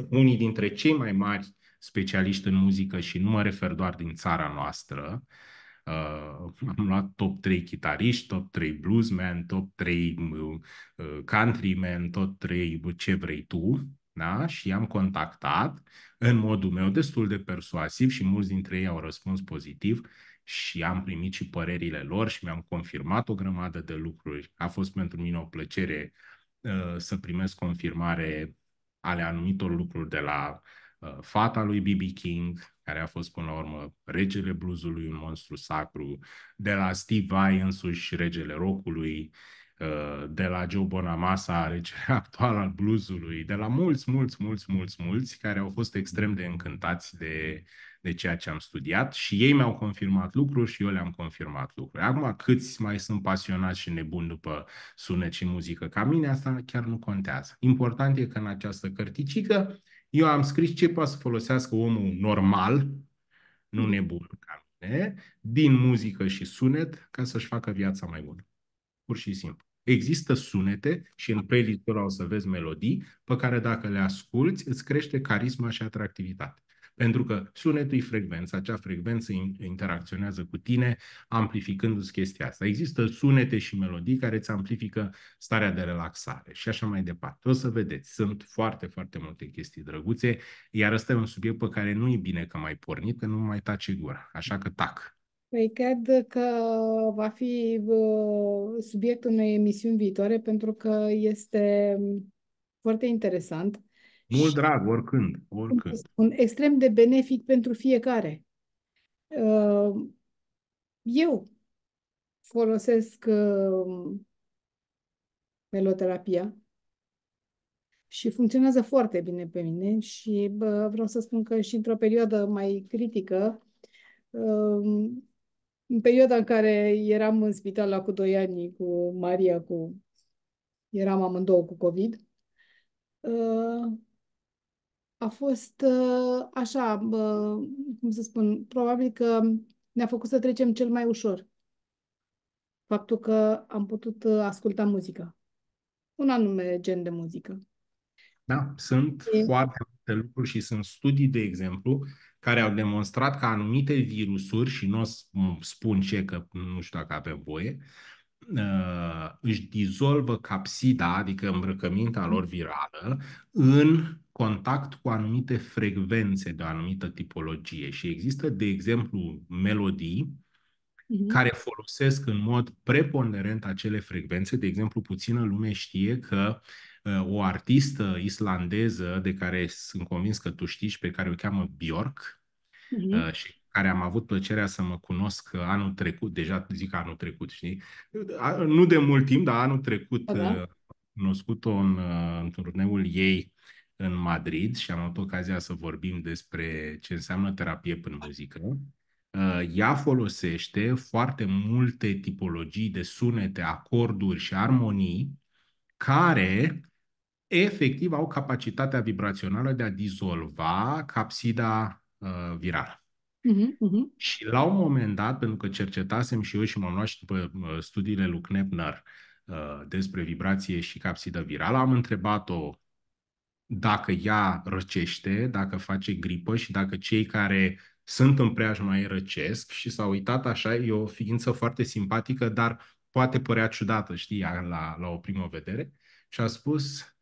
Speaker 2: unii dintre cei mai mari specialiști în muzică și nu mă refer doar din țara noastră, uh, Uh, am luat top 3 chitariști, top 3 bluesmen, top 3 uh, uh, countrymen, top 3 uh, ce vrei tu, da? și am contactat în modul meu destul de persuasiv și mulți dintre ei au răspuns pozitiv și am primit și părerile lor și mi-am confirmat o grămadă de lucruri. A fost pentru mine o plăcere uh, să primesc confirmare ale anumitor lucruri de la Uh, fata lui B.B. King, care a fost până la urmă regele bluesului, un monstru sacru, de la Steve Vai însuși regele rockului, uh, de la Joe Bonamassa, regele actual al bluesului, de la mulți, mulți, mulți, mulți, mulți care au fost extrem de încântați de, de ceea ce am studiat și ei mi-au confirmat lucruri și eu le-am confirmat lucruri. Acum, câți mai sunt pasionați și nebuni după sunet și muzică ca mine, asta chiar nu contează. Important e că în această cărticică eu am scris ce poate să folosească omul normal, nu mm. nebun ca mine, din muzică și sunet ca să-și facă viața mai bună. Pur și simplu. Există sunete și în playlist o să vezi melodii pe care dacă le asculți îți crește carisma și atractivitatea. Pentru că sunetul e frecvență, acea frecvență interacționează cu tine, amplificându-ți chestia asta. Există sunete și melodii care îți amplifică starea de relaxare și așa mai departe. O să vedeți, sunt foarte, foarte multe chestii drăguțe, iar ăsta e un subiect pe care nu e bine că mai pornit, că nu mai tace gura. Așa că tac.
Speaker 1: Păi cred că va fi subiectul unei emisiuni viitoare pentru că este foarte interesant mult drag,
Speaker 2: oricând. oricând.
Speaker 1: Un extrem de benefic pentru fiecare. Uh, eu folosesc uh, meloterapia și funcționează foarte bine pe mine și bă, vreau să spun că și într-o perioadă mai critică, uh, în perioada în care eram în spital cu doi ani cu Maria, cu eram amândouă cu COVID, a fost ă, așa, cum să spun, probabil că ne-a făcut să trecem cel mai ușor faptul că am putut ă, asculta muzica. Un anume gen de muzică.
Speaker 2: Da, sunt e... foarte multe lucruri și sunt studii, de exemplu, care au demonstrat că anumite virusuri, și nu spun ce, că nu știu dacă avem voie, Uh, își dizolvă capsida, adică îmbrăcămintea lor virală, în contact cu anumite frecvențe de o anumită tipologie. Și există, de exemplu, melodii mhm. care folosesc în mod preponderent acele frecvențe. De exemplu, puțină lume știe că uh, o artistă islandeză de care sunt convins că tu știi și pe care o cheamă Bjork uh-huh. Mhm. și care am avut plăcerea să mă cunosc anul trecut, deja zic anul trecut, știi? Nu de mult timp, dar anul trecut da, da. Uh, am okay. cunoscut-o în, uh, în turneul ei în Madrid și am avut ocazia să vorbim despre ce înseamnă terapie prin muzică. Uh, ea folosește foarte multe tipologii de sunete, acorduri și armonii care efectiv au capacitatea vibrațională de a dizolva capsida virală.
Speaker 1: Uh-huh,
Speaker 2: Și la un moment dat, pentru că cercetasem și eu și m-am luat și după uh, studiile lui Knepner uh, despre vibrație și capsidă virală, am întrebat-o dacă ea răcește, dacă face gripă și dacă cei care sunt în preajma ei răcesc și s-a uitat așa, e o ființă foarte simpatică, dar poate părea ciudată, știi, la, la o primă vedere. Și a spus,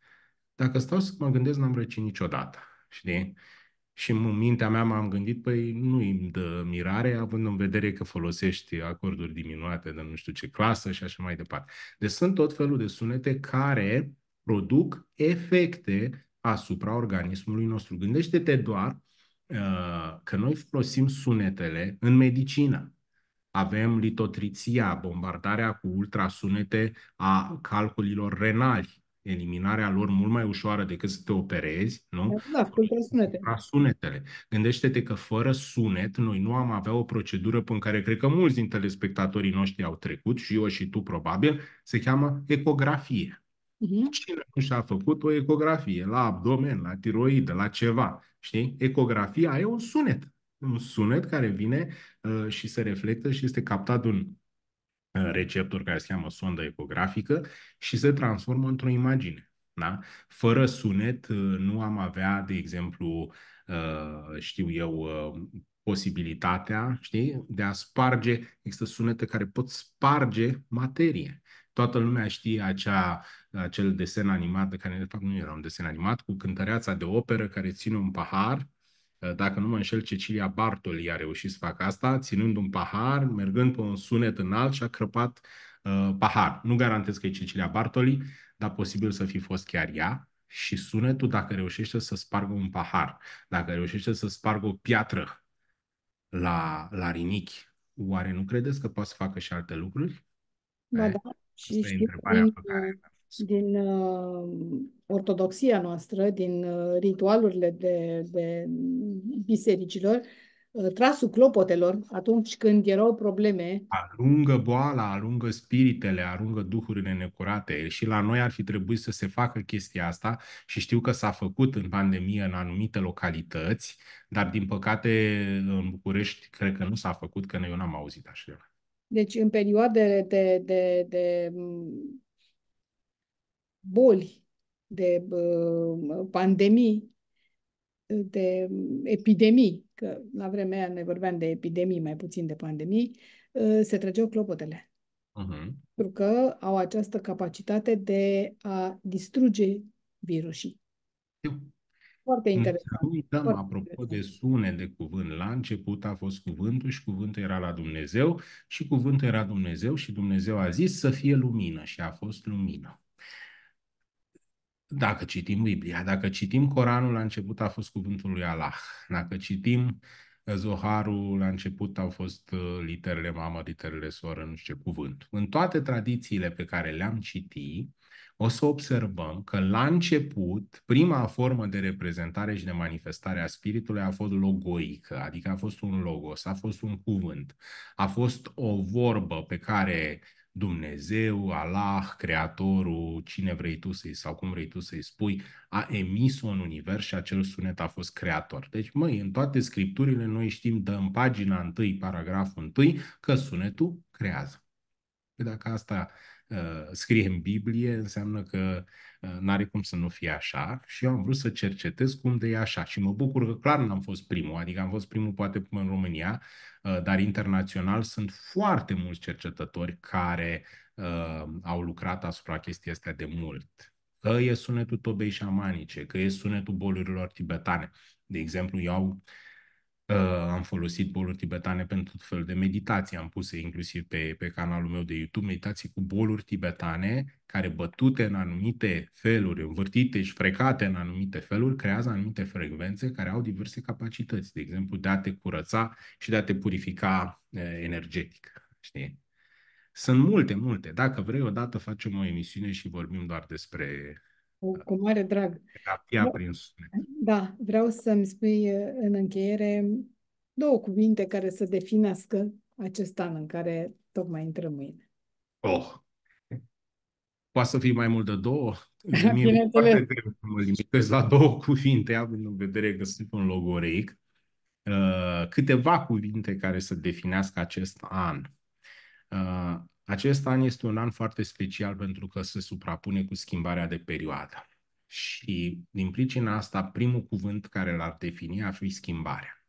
Speaker 2: dacă stau să mă gândesc, n-am răcit niciodată, știi? Și în mintea mea m-am gândit, păi nu îmi dă mirare, având în vedere că folosești acorduri diminuate de nu știu ce clasă și așa mai departe. Deci sunt tot felul de sunete care produc efecte asupra organismului nostru. Gândește-te doar uh, că noi folosim sunetele în medicină. Avem litotriția, bombardarea cu ultrasunete a calculilor renali, eliminarea lor mult mai ușoară decât să te operezi, nu? Da, da ascultă sunete. sunetele. Gândește-te că fără sunet noi nu am avea o procedură prin care cred că mulți dintre telespectatorii noștri au trecut și eu și tu probabil, se cheamă ecografie. Uh-huh. Cine nu și-a făcut o ecografie la abdomen, la tiroidă, la ceva, știi? Ecografia e un sunet. Un sunet care vine uh, și se reflectă și este captat de un receptor care se cheamă sonda ecografică și se transformă într-o imagine. Da? Fără sunet uh, nu am avea, de exemplu, uh, știu eu, uh, posibilitatea știi, de a sparge, există sunete care pot sparge materie. Toată lumea știe acea, acel desen animat, de care de fapt nu era un desen animat, cu cântăreața de operă care ține un pahar Eh, dacă nu mă înșel, Cecilia Bartoli a reușit să facă asta, ținând un pahar, mergând pe un sunet înalt și a crăpat uh, eh, pahar. Nu garantez că e Cecilia Bartoli, dar posibil să fi fost chiar ea. Și sunetul, dacă reușește să spargă un pahar, dacă reușește să spargă o piatră la, la rinichi, oare nu credeți că poate să facă și alte lucruri?
Speaker 1: Da, da, și știu, întrebarea pe care din uh, ortodoxia noastră, din uh, ritualurile de, de bisericilor, uh, trasul clopotelor atunci când erau probleme.
Speaker 2: Alungă boala, alungă spiritele, alungă duhurile necurate. Și la noi ar fi trebuit să se facă chestia asta și știu că s-a făcut în pandemie în anumite localități, dar din păcate în București cred că nu s-a făcut, că eu n-am auzit așa.
Speaker 1: Deci în perioadele de, de, de boli, de uh, pandemii, de epidemii, că la vremea aia ne vorbeam de epidemii, mai puțin de pandemii, uh, se trăgeau clopotele. Uh-huh. Pentru că au această capacitate de a distruge virusii. Eu. Foarte interesant. Nu uităm, Foarte apropo
Speaker 2: interesant. de sunet de cuvânt, la început a fost cuvântul și cuvântul era la Dumnezeu și cuvântul era Dumnezeu și Dumnezeu a zis să fie lumină și a fost lumină. Dacă citim Biblia, dacă citim Coranul, la început a fost cuvântul lui Allah. Dacă citim eh, Zoharul, la început au fost eh, literele mamă, literele soră, nu știu ce cuvânt. În toate tradițiile pe care le-am citit, o să observăm că la început, prima formă de reprezentare și de manifestare a spiritului a fost logoică, adică a fost un logos, a fost un cuvânt, a fost o vorbă pe care Dumnezeu, Allah, Creatorul, cine vrei tu să-i sau cum vrei tu să-i spui, a emis un univers și acel sunet a fost creator. Deci, măi, în toate scripturile noi știm de în pagina 1, paragraful 1, că sunetul creează. Păi dacă asta Uh, scrie în Biblie, înseamnă că uh, n-are cum să nu fie așa și eu am vrut să cercetez cum de e așa și mă bucur că clar n-am fost primul, adică am fost primul poate în România, uh, dar internațional sunt foarte mulți cercetători care uh, au lucrat asupra chestii astea de mult. Că e sunetul tobei șamanice, că e sunetul bolurilor tibetane. De exemplu, eu Uh, am folosit boluri tibetane pentru tot felul de meditații, am pus inclusiv pe, pe canalul meu de YouTube meditații cu boluri tibetane care bătute în anumite feluri, învârtite și frecate în anumite feluri, creează anumite frecvențe care au diverse capacități, de exemplu de a te curăța și de a te purifica uh, energetic, știi? Sunt multe, multe. Dacă vrei, odată facem o emisiune și vorbim doar despre
Speaker 1: cu, cu mare drag. Terapia prin sunet. Da, vreau să-mi spui uh, în încheiere două cuvinte care să definească acest an în care tocmai intrăm mâine. Oh!
Speaker 2: Poate să fie mai mult de două? Bineînțeles. mă limitez la două cuvinte, având în vedere că sunt un logoreic. Uh, câteva cuvinte care să definească acest an. Uh, acest an este un an foarte special pentru că se suprapune cu schimbarea de perioadă. Și din pricina asta, primul cuvânt care l-ar defini ar fi schimbarea.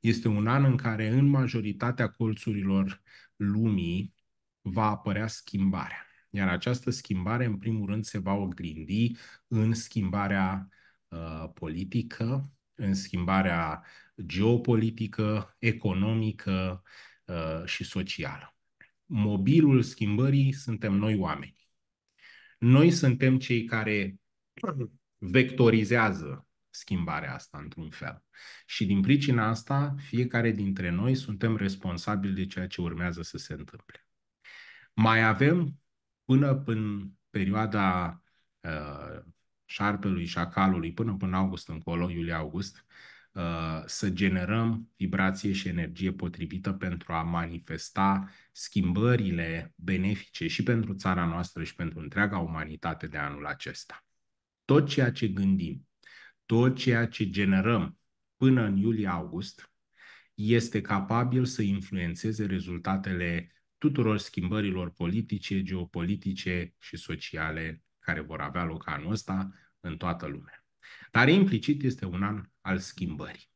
Speaker 2: Este un an în care în majoritatea colțurilor lumii va apărea schimbarea. Iar această schimbare, în primul rând, se va oglindi în schimbarea uh, politică, în schimbarea geopolitică, economică uh, și socială mobilul schimbării suntem noi oameni. Noi suntem cei care vectorizează schimbarea asta într-un fel. Și din pricina asta, fiecare dintre noi suntem responsabili de ceea ce urmează să se întâmple. Mai avem până în perioada uh, șarpelui, calului, până până august încolo, iulie-august, uh, Uh, să generăm vibrație și energie potrivită pentru a manifesta schimbările benefice și pentru țara noastră și pentru întreaga umanitate de anul acesta. Tot ceea ce gândim, tot ceea ce generăm până în iulie-august este capabil să influențeze rezultatele tuturor schimbărilor politice, geopolitice și sociale care vor avea loc anul ăsta în toată lumea. Dar implicit este un an al schimbării.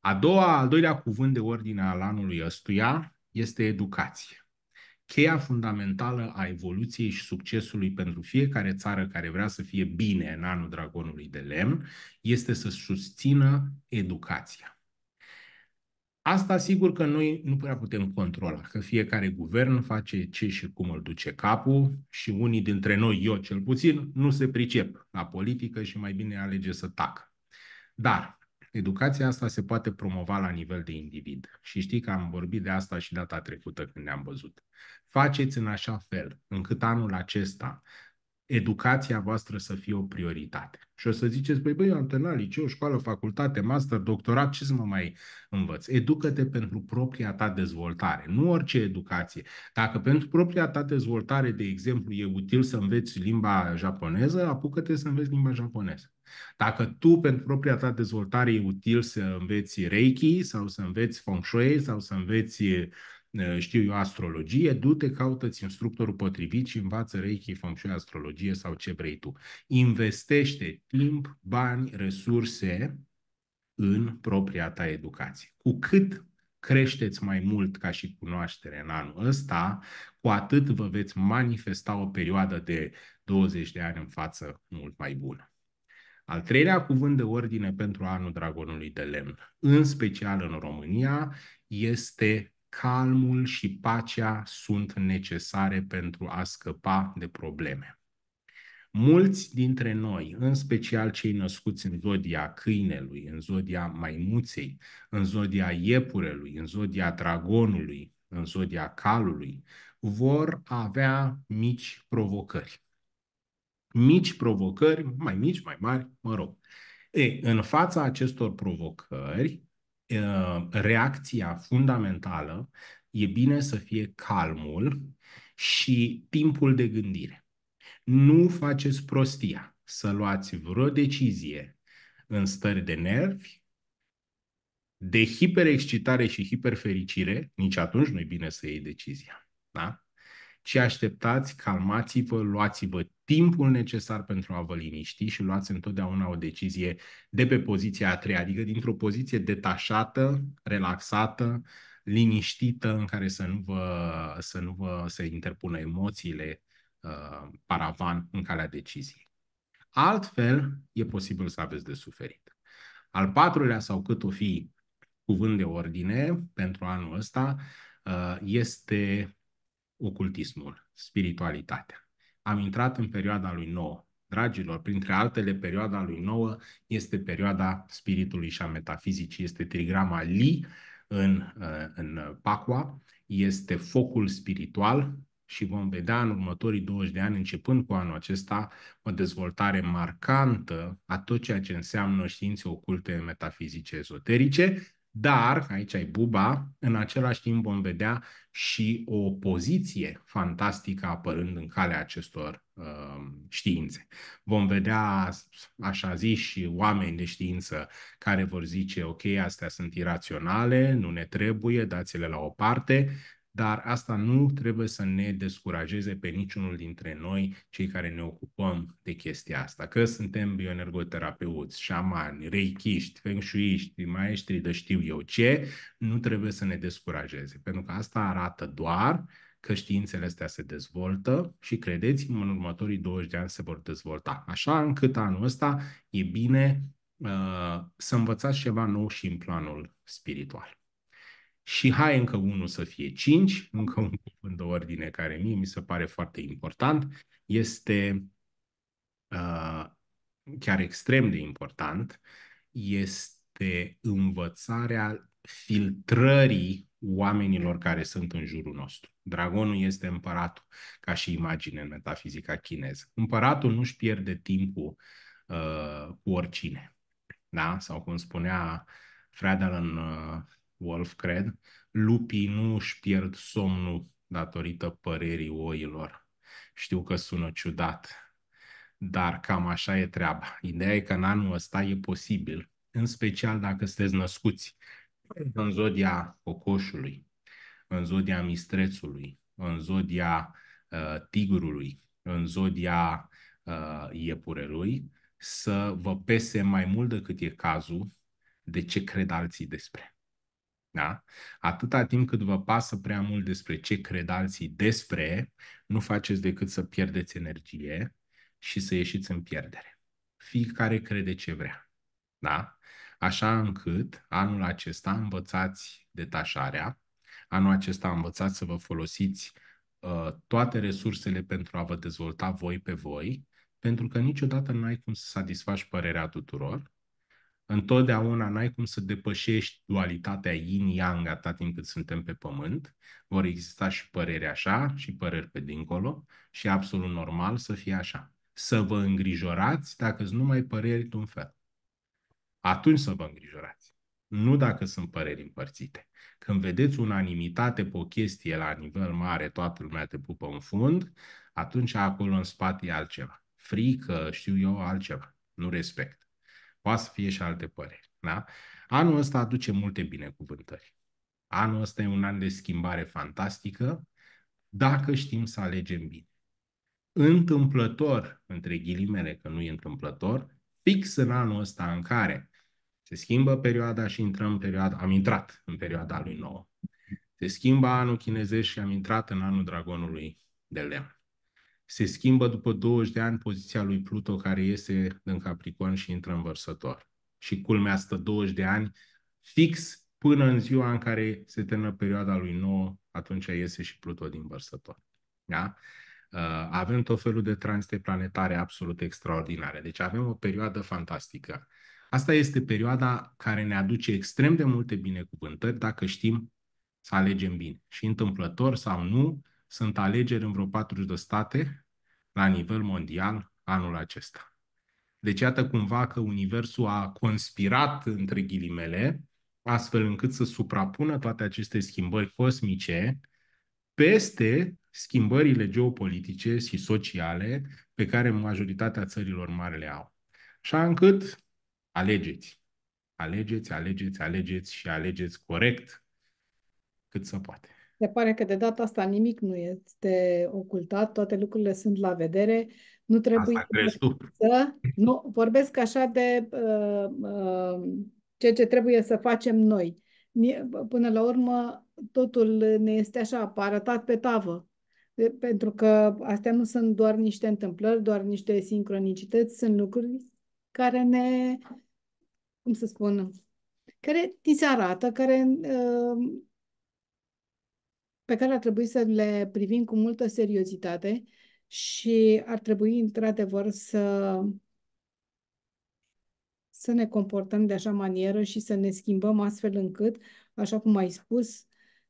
Speaker 2: A doua, al doilea cuvânt de ordine al anului ăstuia este educație. Cheia fundamentală a evoluției și succesului pentru fiecare țară care vrea să fie bine în anul dragonului de lemn este să susțină educația. Asta sigur că noi nu prea putem controla, că fiecare guvern face ce și cum îl duce capul și unii dintre noi, eu cel puțin, nu se pricep la politică și mai bine alege să tacă. Dar educația asta se poate promova la nivel de individ. Și știi că am vorbit de asta și data trecută când ne-am văzut. Faceți în așa fel încât anul acesta educația voastră să fie o prioritate. Și o să ziceți, băi, băi, eu am terminat liceu, școală, facultate, master, doctorat, ce să mă mai învăț? Educă-te pentru propria ta dezvoltare, nu orice educație. Dacă pentru propria ta dezvoltare, de exemplu, e util să înveți limba japoneză, apucă-te să înveți limba japoneză. Dacă tu pentru propria ta dezvoltare e util să înveți Reiki sau să înveți Feng Shui sau să înveți știu eu, astrologie, du-te, caută-ți instructorul potrivit și învață Reiki, Feng Shui, astrologie sau ce vrei tu. Investește timp, bani, resurse în propria ta educație. Cu cât creșteți mai mult ca și cunoaștere în anul ăsta, cu atât vă veți manifesta o perioadă de 20 de ani în față mult mai bună. Al treilea cuvânt de ordine pentru anul dragonului de lemn, în special în România, este calmul și pacea sunt necesare pentru a scăpa de probleme. Mulți dintre noi, în special cei născuți în zodia câinelui, în zodia maimuței, în zodia iepurelui, în zodia dragonului, în zodia calului, vor avea mici provocări mici provocări, mai mici, mai mari, mă rog. E, în fața acestor provocări, reacția fundamentală e bine să fie calmul și timpul de gândire. Nu faceți prostia să luați vreo decizie în stări de nervi, de hiperexcitare și hiperfericire, nici atunci nu e bine să iei decizia. Da? ci așteptați, calmați-vă, luați-vă timpul necesar pentru a vă liniști și luați întotdeauna o decizie de pe poziția a treia, adică dintr-o poziție detașată, relaxată, liniștită, în care să nu vă, să nu vă se interpună emoțiile uh, paravan în calea deciziei. Altfel, e posibil să aveți de suferit. Al patrulea sau cât o fi cuvânt de ordine pentru anul ăsta uh, este ocultismul, spiritualitatea. Am intrat în perioada lui Nouă. Dragilor, printre altele, perioada lui Nouă este perioada spiritului și a metafizicii, este trigrama Li în, uh, în Pacua, este focul spiritual și vom vedea în următorii 20 de ani, începând cu anul acesta, o dezvoltare marcantă a tot ceea ce înseamnă științe oculte, metafizice, ezoterice, dar, aici e buba, în același timp vom vedea și o poziție fantastică apărând în calea acestor uh, științe. Vom vedea, așa zis, și oameni de știință care vor zice, ok, astea sunt iraționale, nu ne trebuie, dați-le la o parte, dar asta nu trebuie să ne descurajeze pe niciunul dintre noi, cei care ne ocupăm de chestia asta, că suntem bioenergoterapeuți, șamani, reikiști, feng shuiști, maestri de știu eu ce, nu trebuie să ne descurajeze, pentru că asta arată doar că științele astea se dezvoltă și credeți în următorii 20 de ani se vor dezvolta. Așa încât anul ăsta e bine uh, să învățați ceva nou și în planul spiritual și hai încă unul să fie cinci, încă un cuvânt de ordine care mie mi se pare foarte important, este uh, chiar extrem de important, este învățarea filtrării oamenilor care sunt în jurul nostru. Dragonul este împăratul, ca și imagine în metafizica chineză. Împăratul nu-și pierde timpul uh, cu oricine. Da? Sau cum spunea Fredel uh, Wolf, cred, lupii nu își pierd somnul datorită părerii oilor. Știu că sună ciudat, dar cam așa e treaba. Ideea e că în anul ăsta e posibil, în special dacă sunteți născuți în zodia cocoșului, în zodia mistrețului, în zodia uh, tigrului, în zodia uh, iepurelui, să vă pese mai mult decât e cazul de ce cred alții despre da? Atâta timp cât vă pasă prea mult despre ce cred alții despre, nu faceți decât să pierdeți energie și să ieșiți în pierdere. Fiecare crede ce vrea. Da? Așa încât anul acesta învățați detașarea, anul acesta învățați să vă folosiți uh, toate resursele pentru a vă dezvolta voi pe voi, pentru că niciodată nu ai cum să satisfaci părerea tuturor Întotdeauna n-ai cum să depășești dualitatea yin-yang atâta timp cât suntem pe pământ. Vor exista și păreri așa și păreri pe dincolo și absolut normal să fie așa. Să vă îngrijorați dacă sunt numai păreri de un fel. Atunci să vă îngrijorați. Nu dacă sunt păreri împărțite. Când vedeți unanimitate pe o chestie la nivel mare, toată lumea te pupă în fund, atunci acolo în spate e altceva. Frică, știu eu, altceva. Nu respect. Poate să fie și alte păreri. Da? Anul ăsta aduce multe binecuvântări. Anul ăsta e un an de schimbare fantastică dacă știm să alegem bine. Întâmplător, între ghilimele că nu e întâmplător, fix în anul ăsta în care se schimbă perioada și intrăm în perioada, am intrat în perioada lui nouă. Se schimbă anul chinezesc și am intrat în anul dragonului de lemn se schimbă după 20 de ani poziția lui Pluto care iese în Capricorn și intră în vărsător. Și culmea stă 20 de ani fix până în ziua în care se termină perioada lui 9, atunci iese și Pluto din vărsător. Da? Uh, avem tot felul de transite planetare absolut extraordinare. Deci avem o perioadă fantastică. Asta este perioada care ne aduce extrem de multe binecuvântări dacă știm să alegem bine. Și întâmplător sau nu, sunt alegeri în vreo 40 de state la nivel mondial anul acesta. Deci iată cumva că Universul a conspirat între ghilimele, astfel încât să suprapună toate aceste schimbări cosmice peste schimbările geopolitice și sociale pe care majoritatea țărilor mari le au. Așa încât alegeți, alegeți, alegeți, alegeți și alegeți corect cât să poate.
Speaker 1: Se pare că de data asta nimic nu este ocultat, toate lucrurile sunt la vedere. Nu trebuie asta crezi tu. să. Nu, vorbesc așa de uh, uh, ceea ce trebuie să facem noi. Până la urmă, totul ne este așa, arătat pe tavă. De, pentru că astea nu sunt doar niște întâmplări, doar niște sincronicități, sunt lucruri care ne, cum să spun, care ti se arată, care uh, pe care ar trebui să le privim cu multă seriozitate și ar trebui, într-adevăr, să, să ne comportăm de așa manieră și să ne schimbăm astfel încât, așa cum ai spus,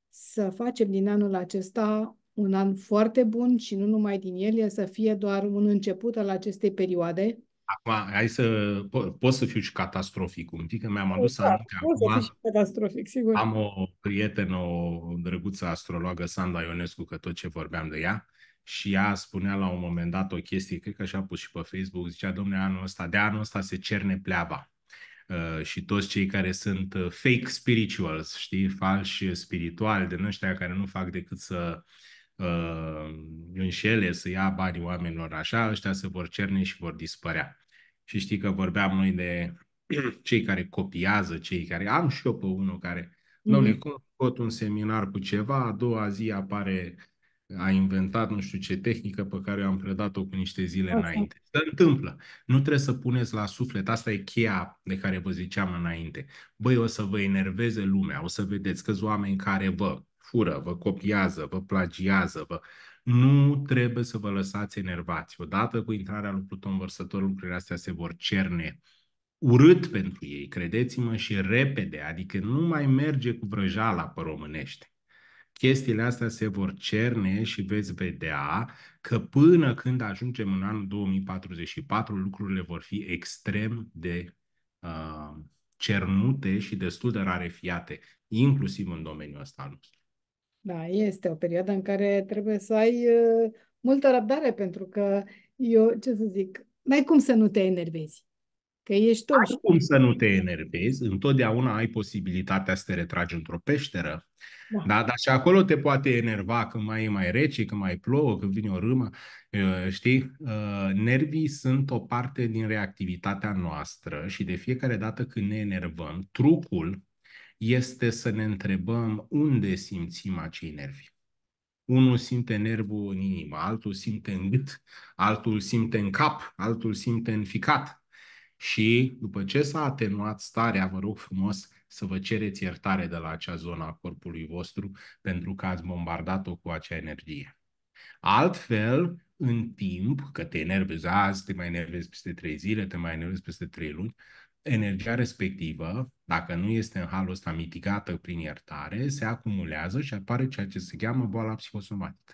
Speaker 1: să facem din anul acesta un an foarte bun și nu numai din el, el să fie doar un început al acestei perioade
Speaker 2: Acum, hai să po- pot să fiu și catastrofic un pic, că mi-am da, adus da, aminte acum. Să
Speaker 1: catastrofic, sigur. Am o
Speaker 2: prietenă, o drăguță astrologă, Sanda Ionescu, că tot ce vorbeam de ea, și ea spunea la un moment dat o chestie, cred că și-a pus și pe Facebook, zicea, domne, anul ăsta, de anul ăsta se cerne pleaba. Uh, și toți cei care sunt uh, fake spirituals, știi, falși spirituali, de ăștia care nu fac decât să uh, înșele, să ia banii oamenilor așa, ăștia se vor cerne și vor dispărea. Și știi că vorbeam noi de cei care copiază, cei care... Am și eu pe unul care... Domnule, mhm. cum scot un seminar cu ceva, a doua zi apare, a inventat nu știu ce tehnică pe care eu am predat-o cu niște zile okay. înainte. Se întâmplă. Nu trebuie să puneți la suflet. Asta e cheia de care vă ziceam înainte. Băi, o să vă enerveze lumea, o să vedeți că oameni care vă fură, vă copiază, vă plagiază, vă nu trebuie să vă lăsați enervați. Odată cu intrarea lui Pluton vărsător, lucrurile astea se vor cerne urât pentru ei, credeți-mă, și repede, adică nu mai merge cu vrăjala pe românește. Chestiile astea se vor cerne și veți vedea că până când ajungem în anul 2044, lucrurile vor fi extrem de uh, cernute și destul de rarefiate, inclusiv în domeniul ăsta al nostru.
Speaker 1: Da, este o perioadă în care trebuie să ai uh, multă răbdare, pentru că eu, ce să zic, n-ai cum să nu te enervezi. Că ești tot... Ai cum să
Speaker 2: nu te enervezi, întotdeauna ai posibilitatea să te retragi într-o peșteră. Da. da? Dar și acolo te poate enerva când mai e mai rece, când mai plouă, când vine o râmă. Ă, știi? Ă, nervii sunt o parte din reactivitatea noastră și de fiecare dată când ne enervăm, trucul este să ne întrebăm unde simțim acei nervi. Unul simte nervul în inimă, altul simte în gât, altul simte în cap, altul simte în ficat. Și după ce s-a atenuat starea, vă rog frumos să vă cereți iertare de la acea zonă a corpului vostru pentru că ați bombardat-o cu acea energie. Altfel, în timp, că te enervezi azi, te mai enervezi peste trei zile, te mai enervezi peste trei luni, energia respectivă, dacă nu este în halul ăsta mitigată prin iertare, se acumulează și apare ceea ce se cheamă boala psihosomatică.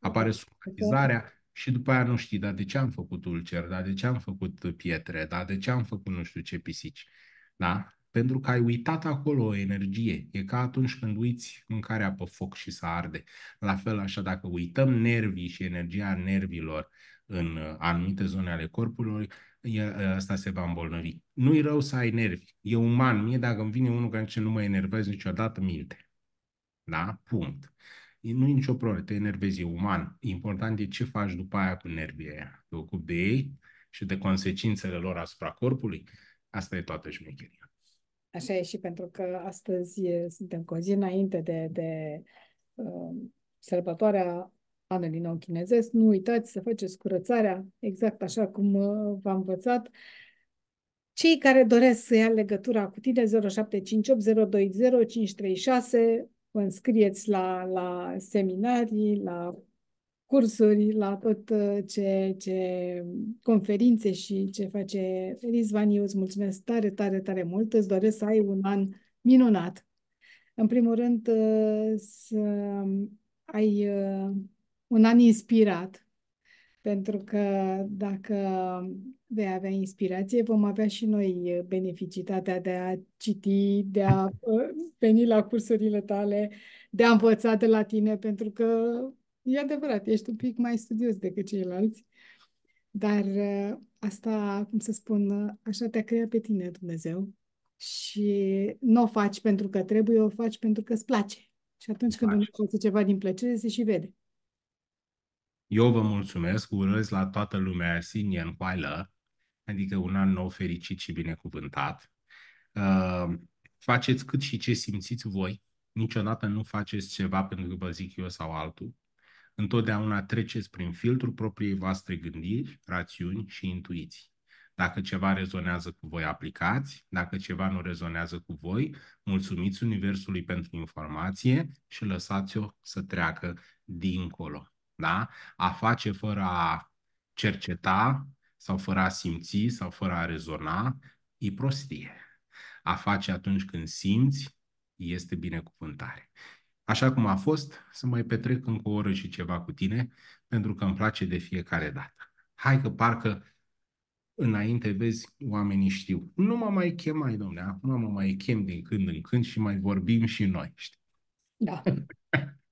Speaker 2: Apare somatizarea și după aia nu știi, dar de ce am făcut ulcer, dar de ce am făcut pietre, dar de ce am făcut nu știu ce pisici. Da? Pentru că ai uitat acolo o energie. E ca atunci când uiți mâncarea pe foc și să arde. La fel așa, dacă uităm nervii și energia nervilor în uh, anumite zone ale corpului, ăsta se va îmbolnăvi. Nu-i rău să ai nervi. E uman. Mie dacă îmi vine unul care ce nu mă enervez niciodată, minte. Da? Punct. Nu-i nicio problemă, te enervezi, e uman. Important e ce faci după aia cu nervii aia. Te ocupi de ei și de consecințele lor asupra corpului. Asta e toată șmecheria.
Speaker 1: Așa e și pentru că astăzi suntem cu o zi înainte de, de uh, sărbătoarea anul din nou chinezesc. Nu uitați să faceți curățarea exact așa cum uh, v-am învățat. Cei care doresc să ia legătura cu tine 0758020536, vă înscrieți la, la seminarii, la cursuri, la tot uh, ce, ce conferințe și ce face Rizvan. Eu îți mulțumesc tare, tare, tare mult. Îți doresc să ai un an minunat. În primul rând, uh, să ai un an inspirat. Pentru că dacă vei avea inspirație, vom avea și noi beneficitatea de a citi, de a uh, veni la cursurile tale, de a învăța de la tine, pentru că e adevărat, ești un pic mai studios decât ceilalți. Dar uh, asta, cum să spun, uh, așa te-a creat pe tine Dumnezeu și nu o faci pentru că trebuie, o faci pentru că îți place. Și atunci când faci. îți place ceva din plăcere, se și vede.
Speaker 2: Eu vă mulțumesc, urez la toată lumea Sinien Huailă, adică un an nou fericit și binecuvântat. Uh, faceți cât și ce simțiți voi, niciodată nu faceți ceva pentru că vă zic eu sau altul. Întotdeauna treceți prin filtrul propriei voastre gândiri, rațiuni și intuiții. Dacă ceva rezonează cu voi, aplicați. Dacă ceva nu rezonează cu voi, mulțumiți Universului pentru informație și lăsați-o să treacă dincolo. Da? A face fără a cerceta sau fără a simți sau fără a rezona e prostie. A face atunci când simți este binecuvântare. Așa cum a fost, să mai petrec încă o oră și ceva cu tine, pentru că îmi place de fiecare dată. Hai că parcă înainte, vezi, oamenii știu. Nu mă mai chem mai, domne, acum mă mai chem din când în când și mai vorbim și noi, știi? Da.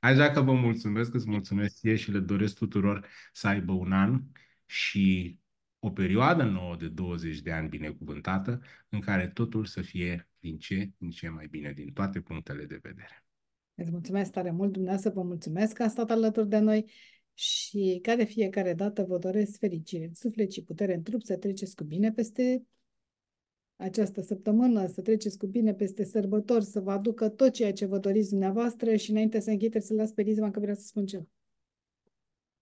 Speaker 2: Așa că vă mulțumesc, îți mulțumesc ție și le doresc tuturor să aibă un an și o perioadă nouă de 20 de ani binecuvântată, în care totul să fie din ce în ce mai bine, din toate punctele de vedere. Îți
Speaker 1: mulțumesc tare mult, dumneavoastră, vă mulțumesc că a stat alături de noi și ca de fiecare dată vă doresc fericire, suflet și putere în trup să treceți cu bine peste această săptămână, să treceți cu bine peste sărbători, să vă aducă tot ceea ce vă doriți dumneavoastră și înainte să închid să să las pe Rizma că vrea să spun ceva.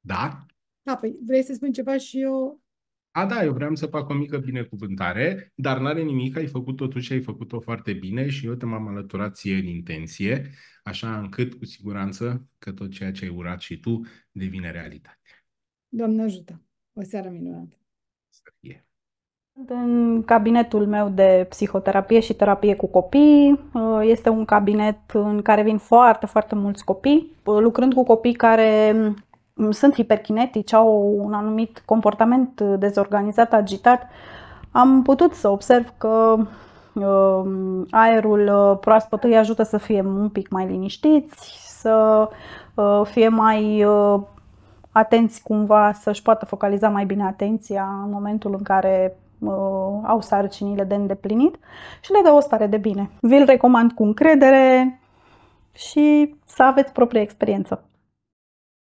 Speaker 1: Da? Da, păi vrei să spun ceva și eu...
Speaker 2: A, da, eu vreau să fac o mică binecuvântare, dar n-are nimic, ai făcut și ai făcut-o foarte bine și eu te m-am alăturat ție în intenție, așa încât cu siguranță că tot ceea ce ai urat și tu devine realitate.
Speaker 1: Doamne ajută! O seară
Speaker 2: minunată! Să
Speaker 1: fie! În cabinetul meu de psihoterapie și terapie cu copii uh, este un cabinet în care vin foarte, foarte mulți copii, uh, lucrând cu copii care mm, sunt hiperkinetici, au un anumit comportament uh, dezorganizat, agitat. Am putut să observ că aerul proaspăt îi ajută să fie un pic mai liniștiți, să fie mai atenți cumva, să-și poată focaliza mai bine atenția în momentul în care au sarcinile de îndeplinit și le dă o stare de bine. Vi-l recomand cu încredere și să aveți propria experiență.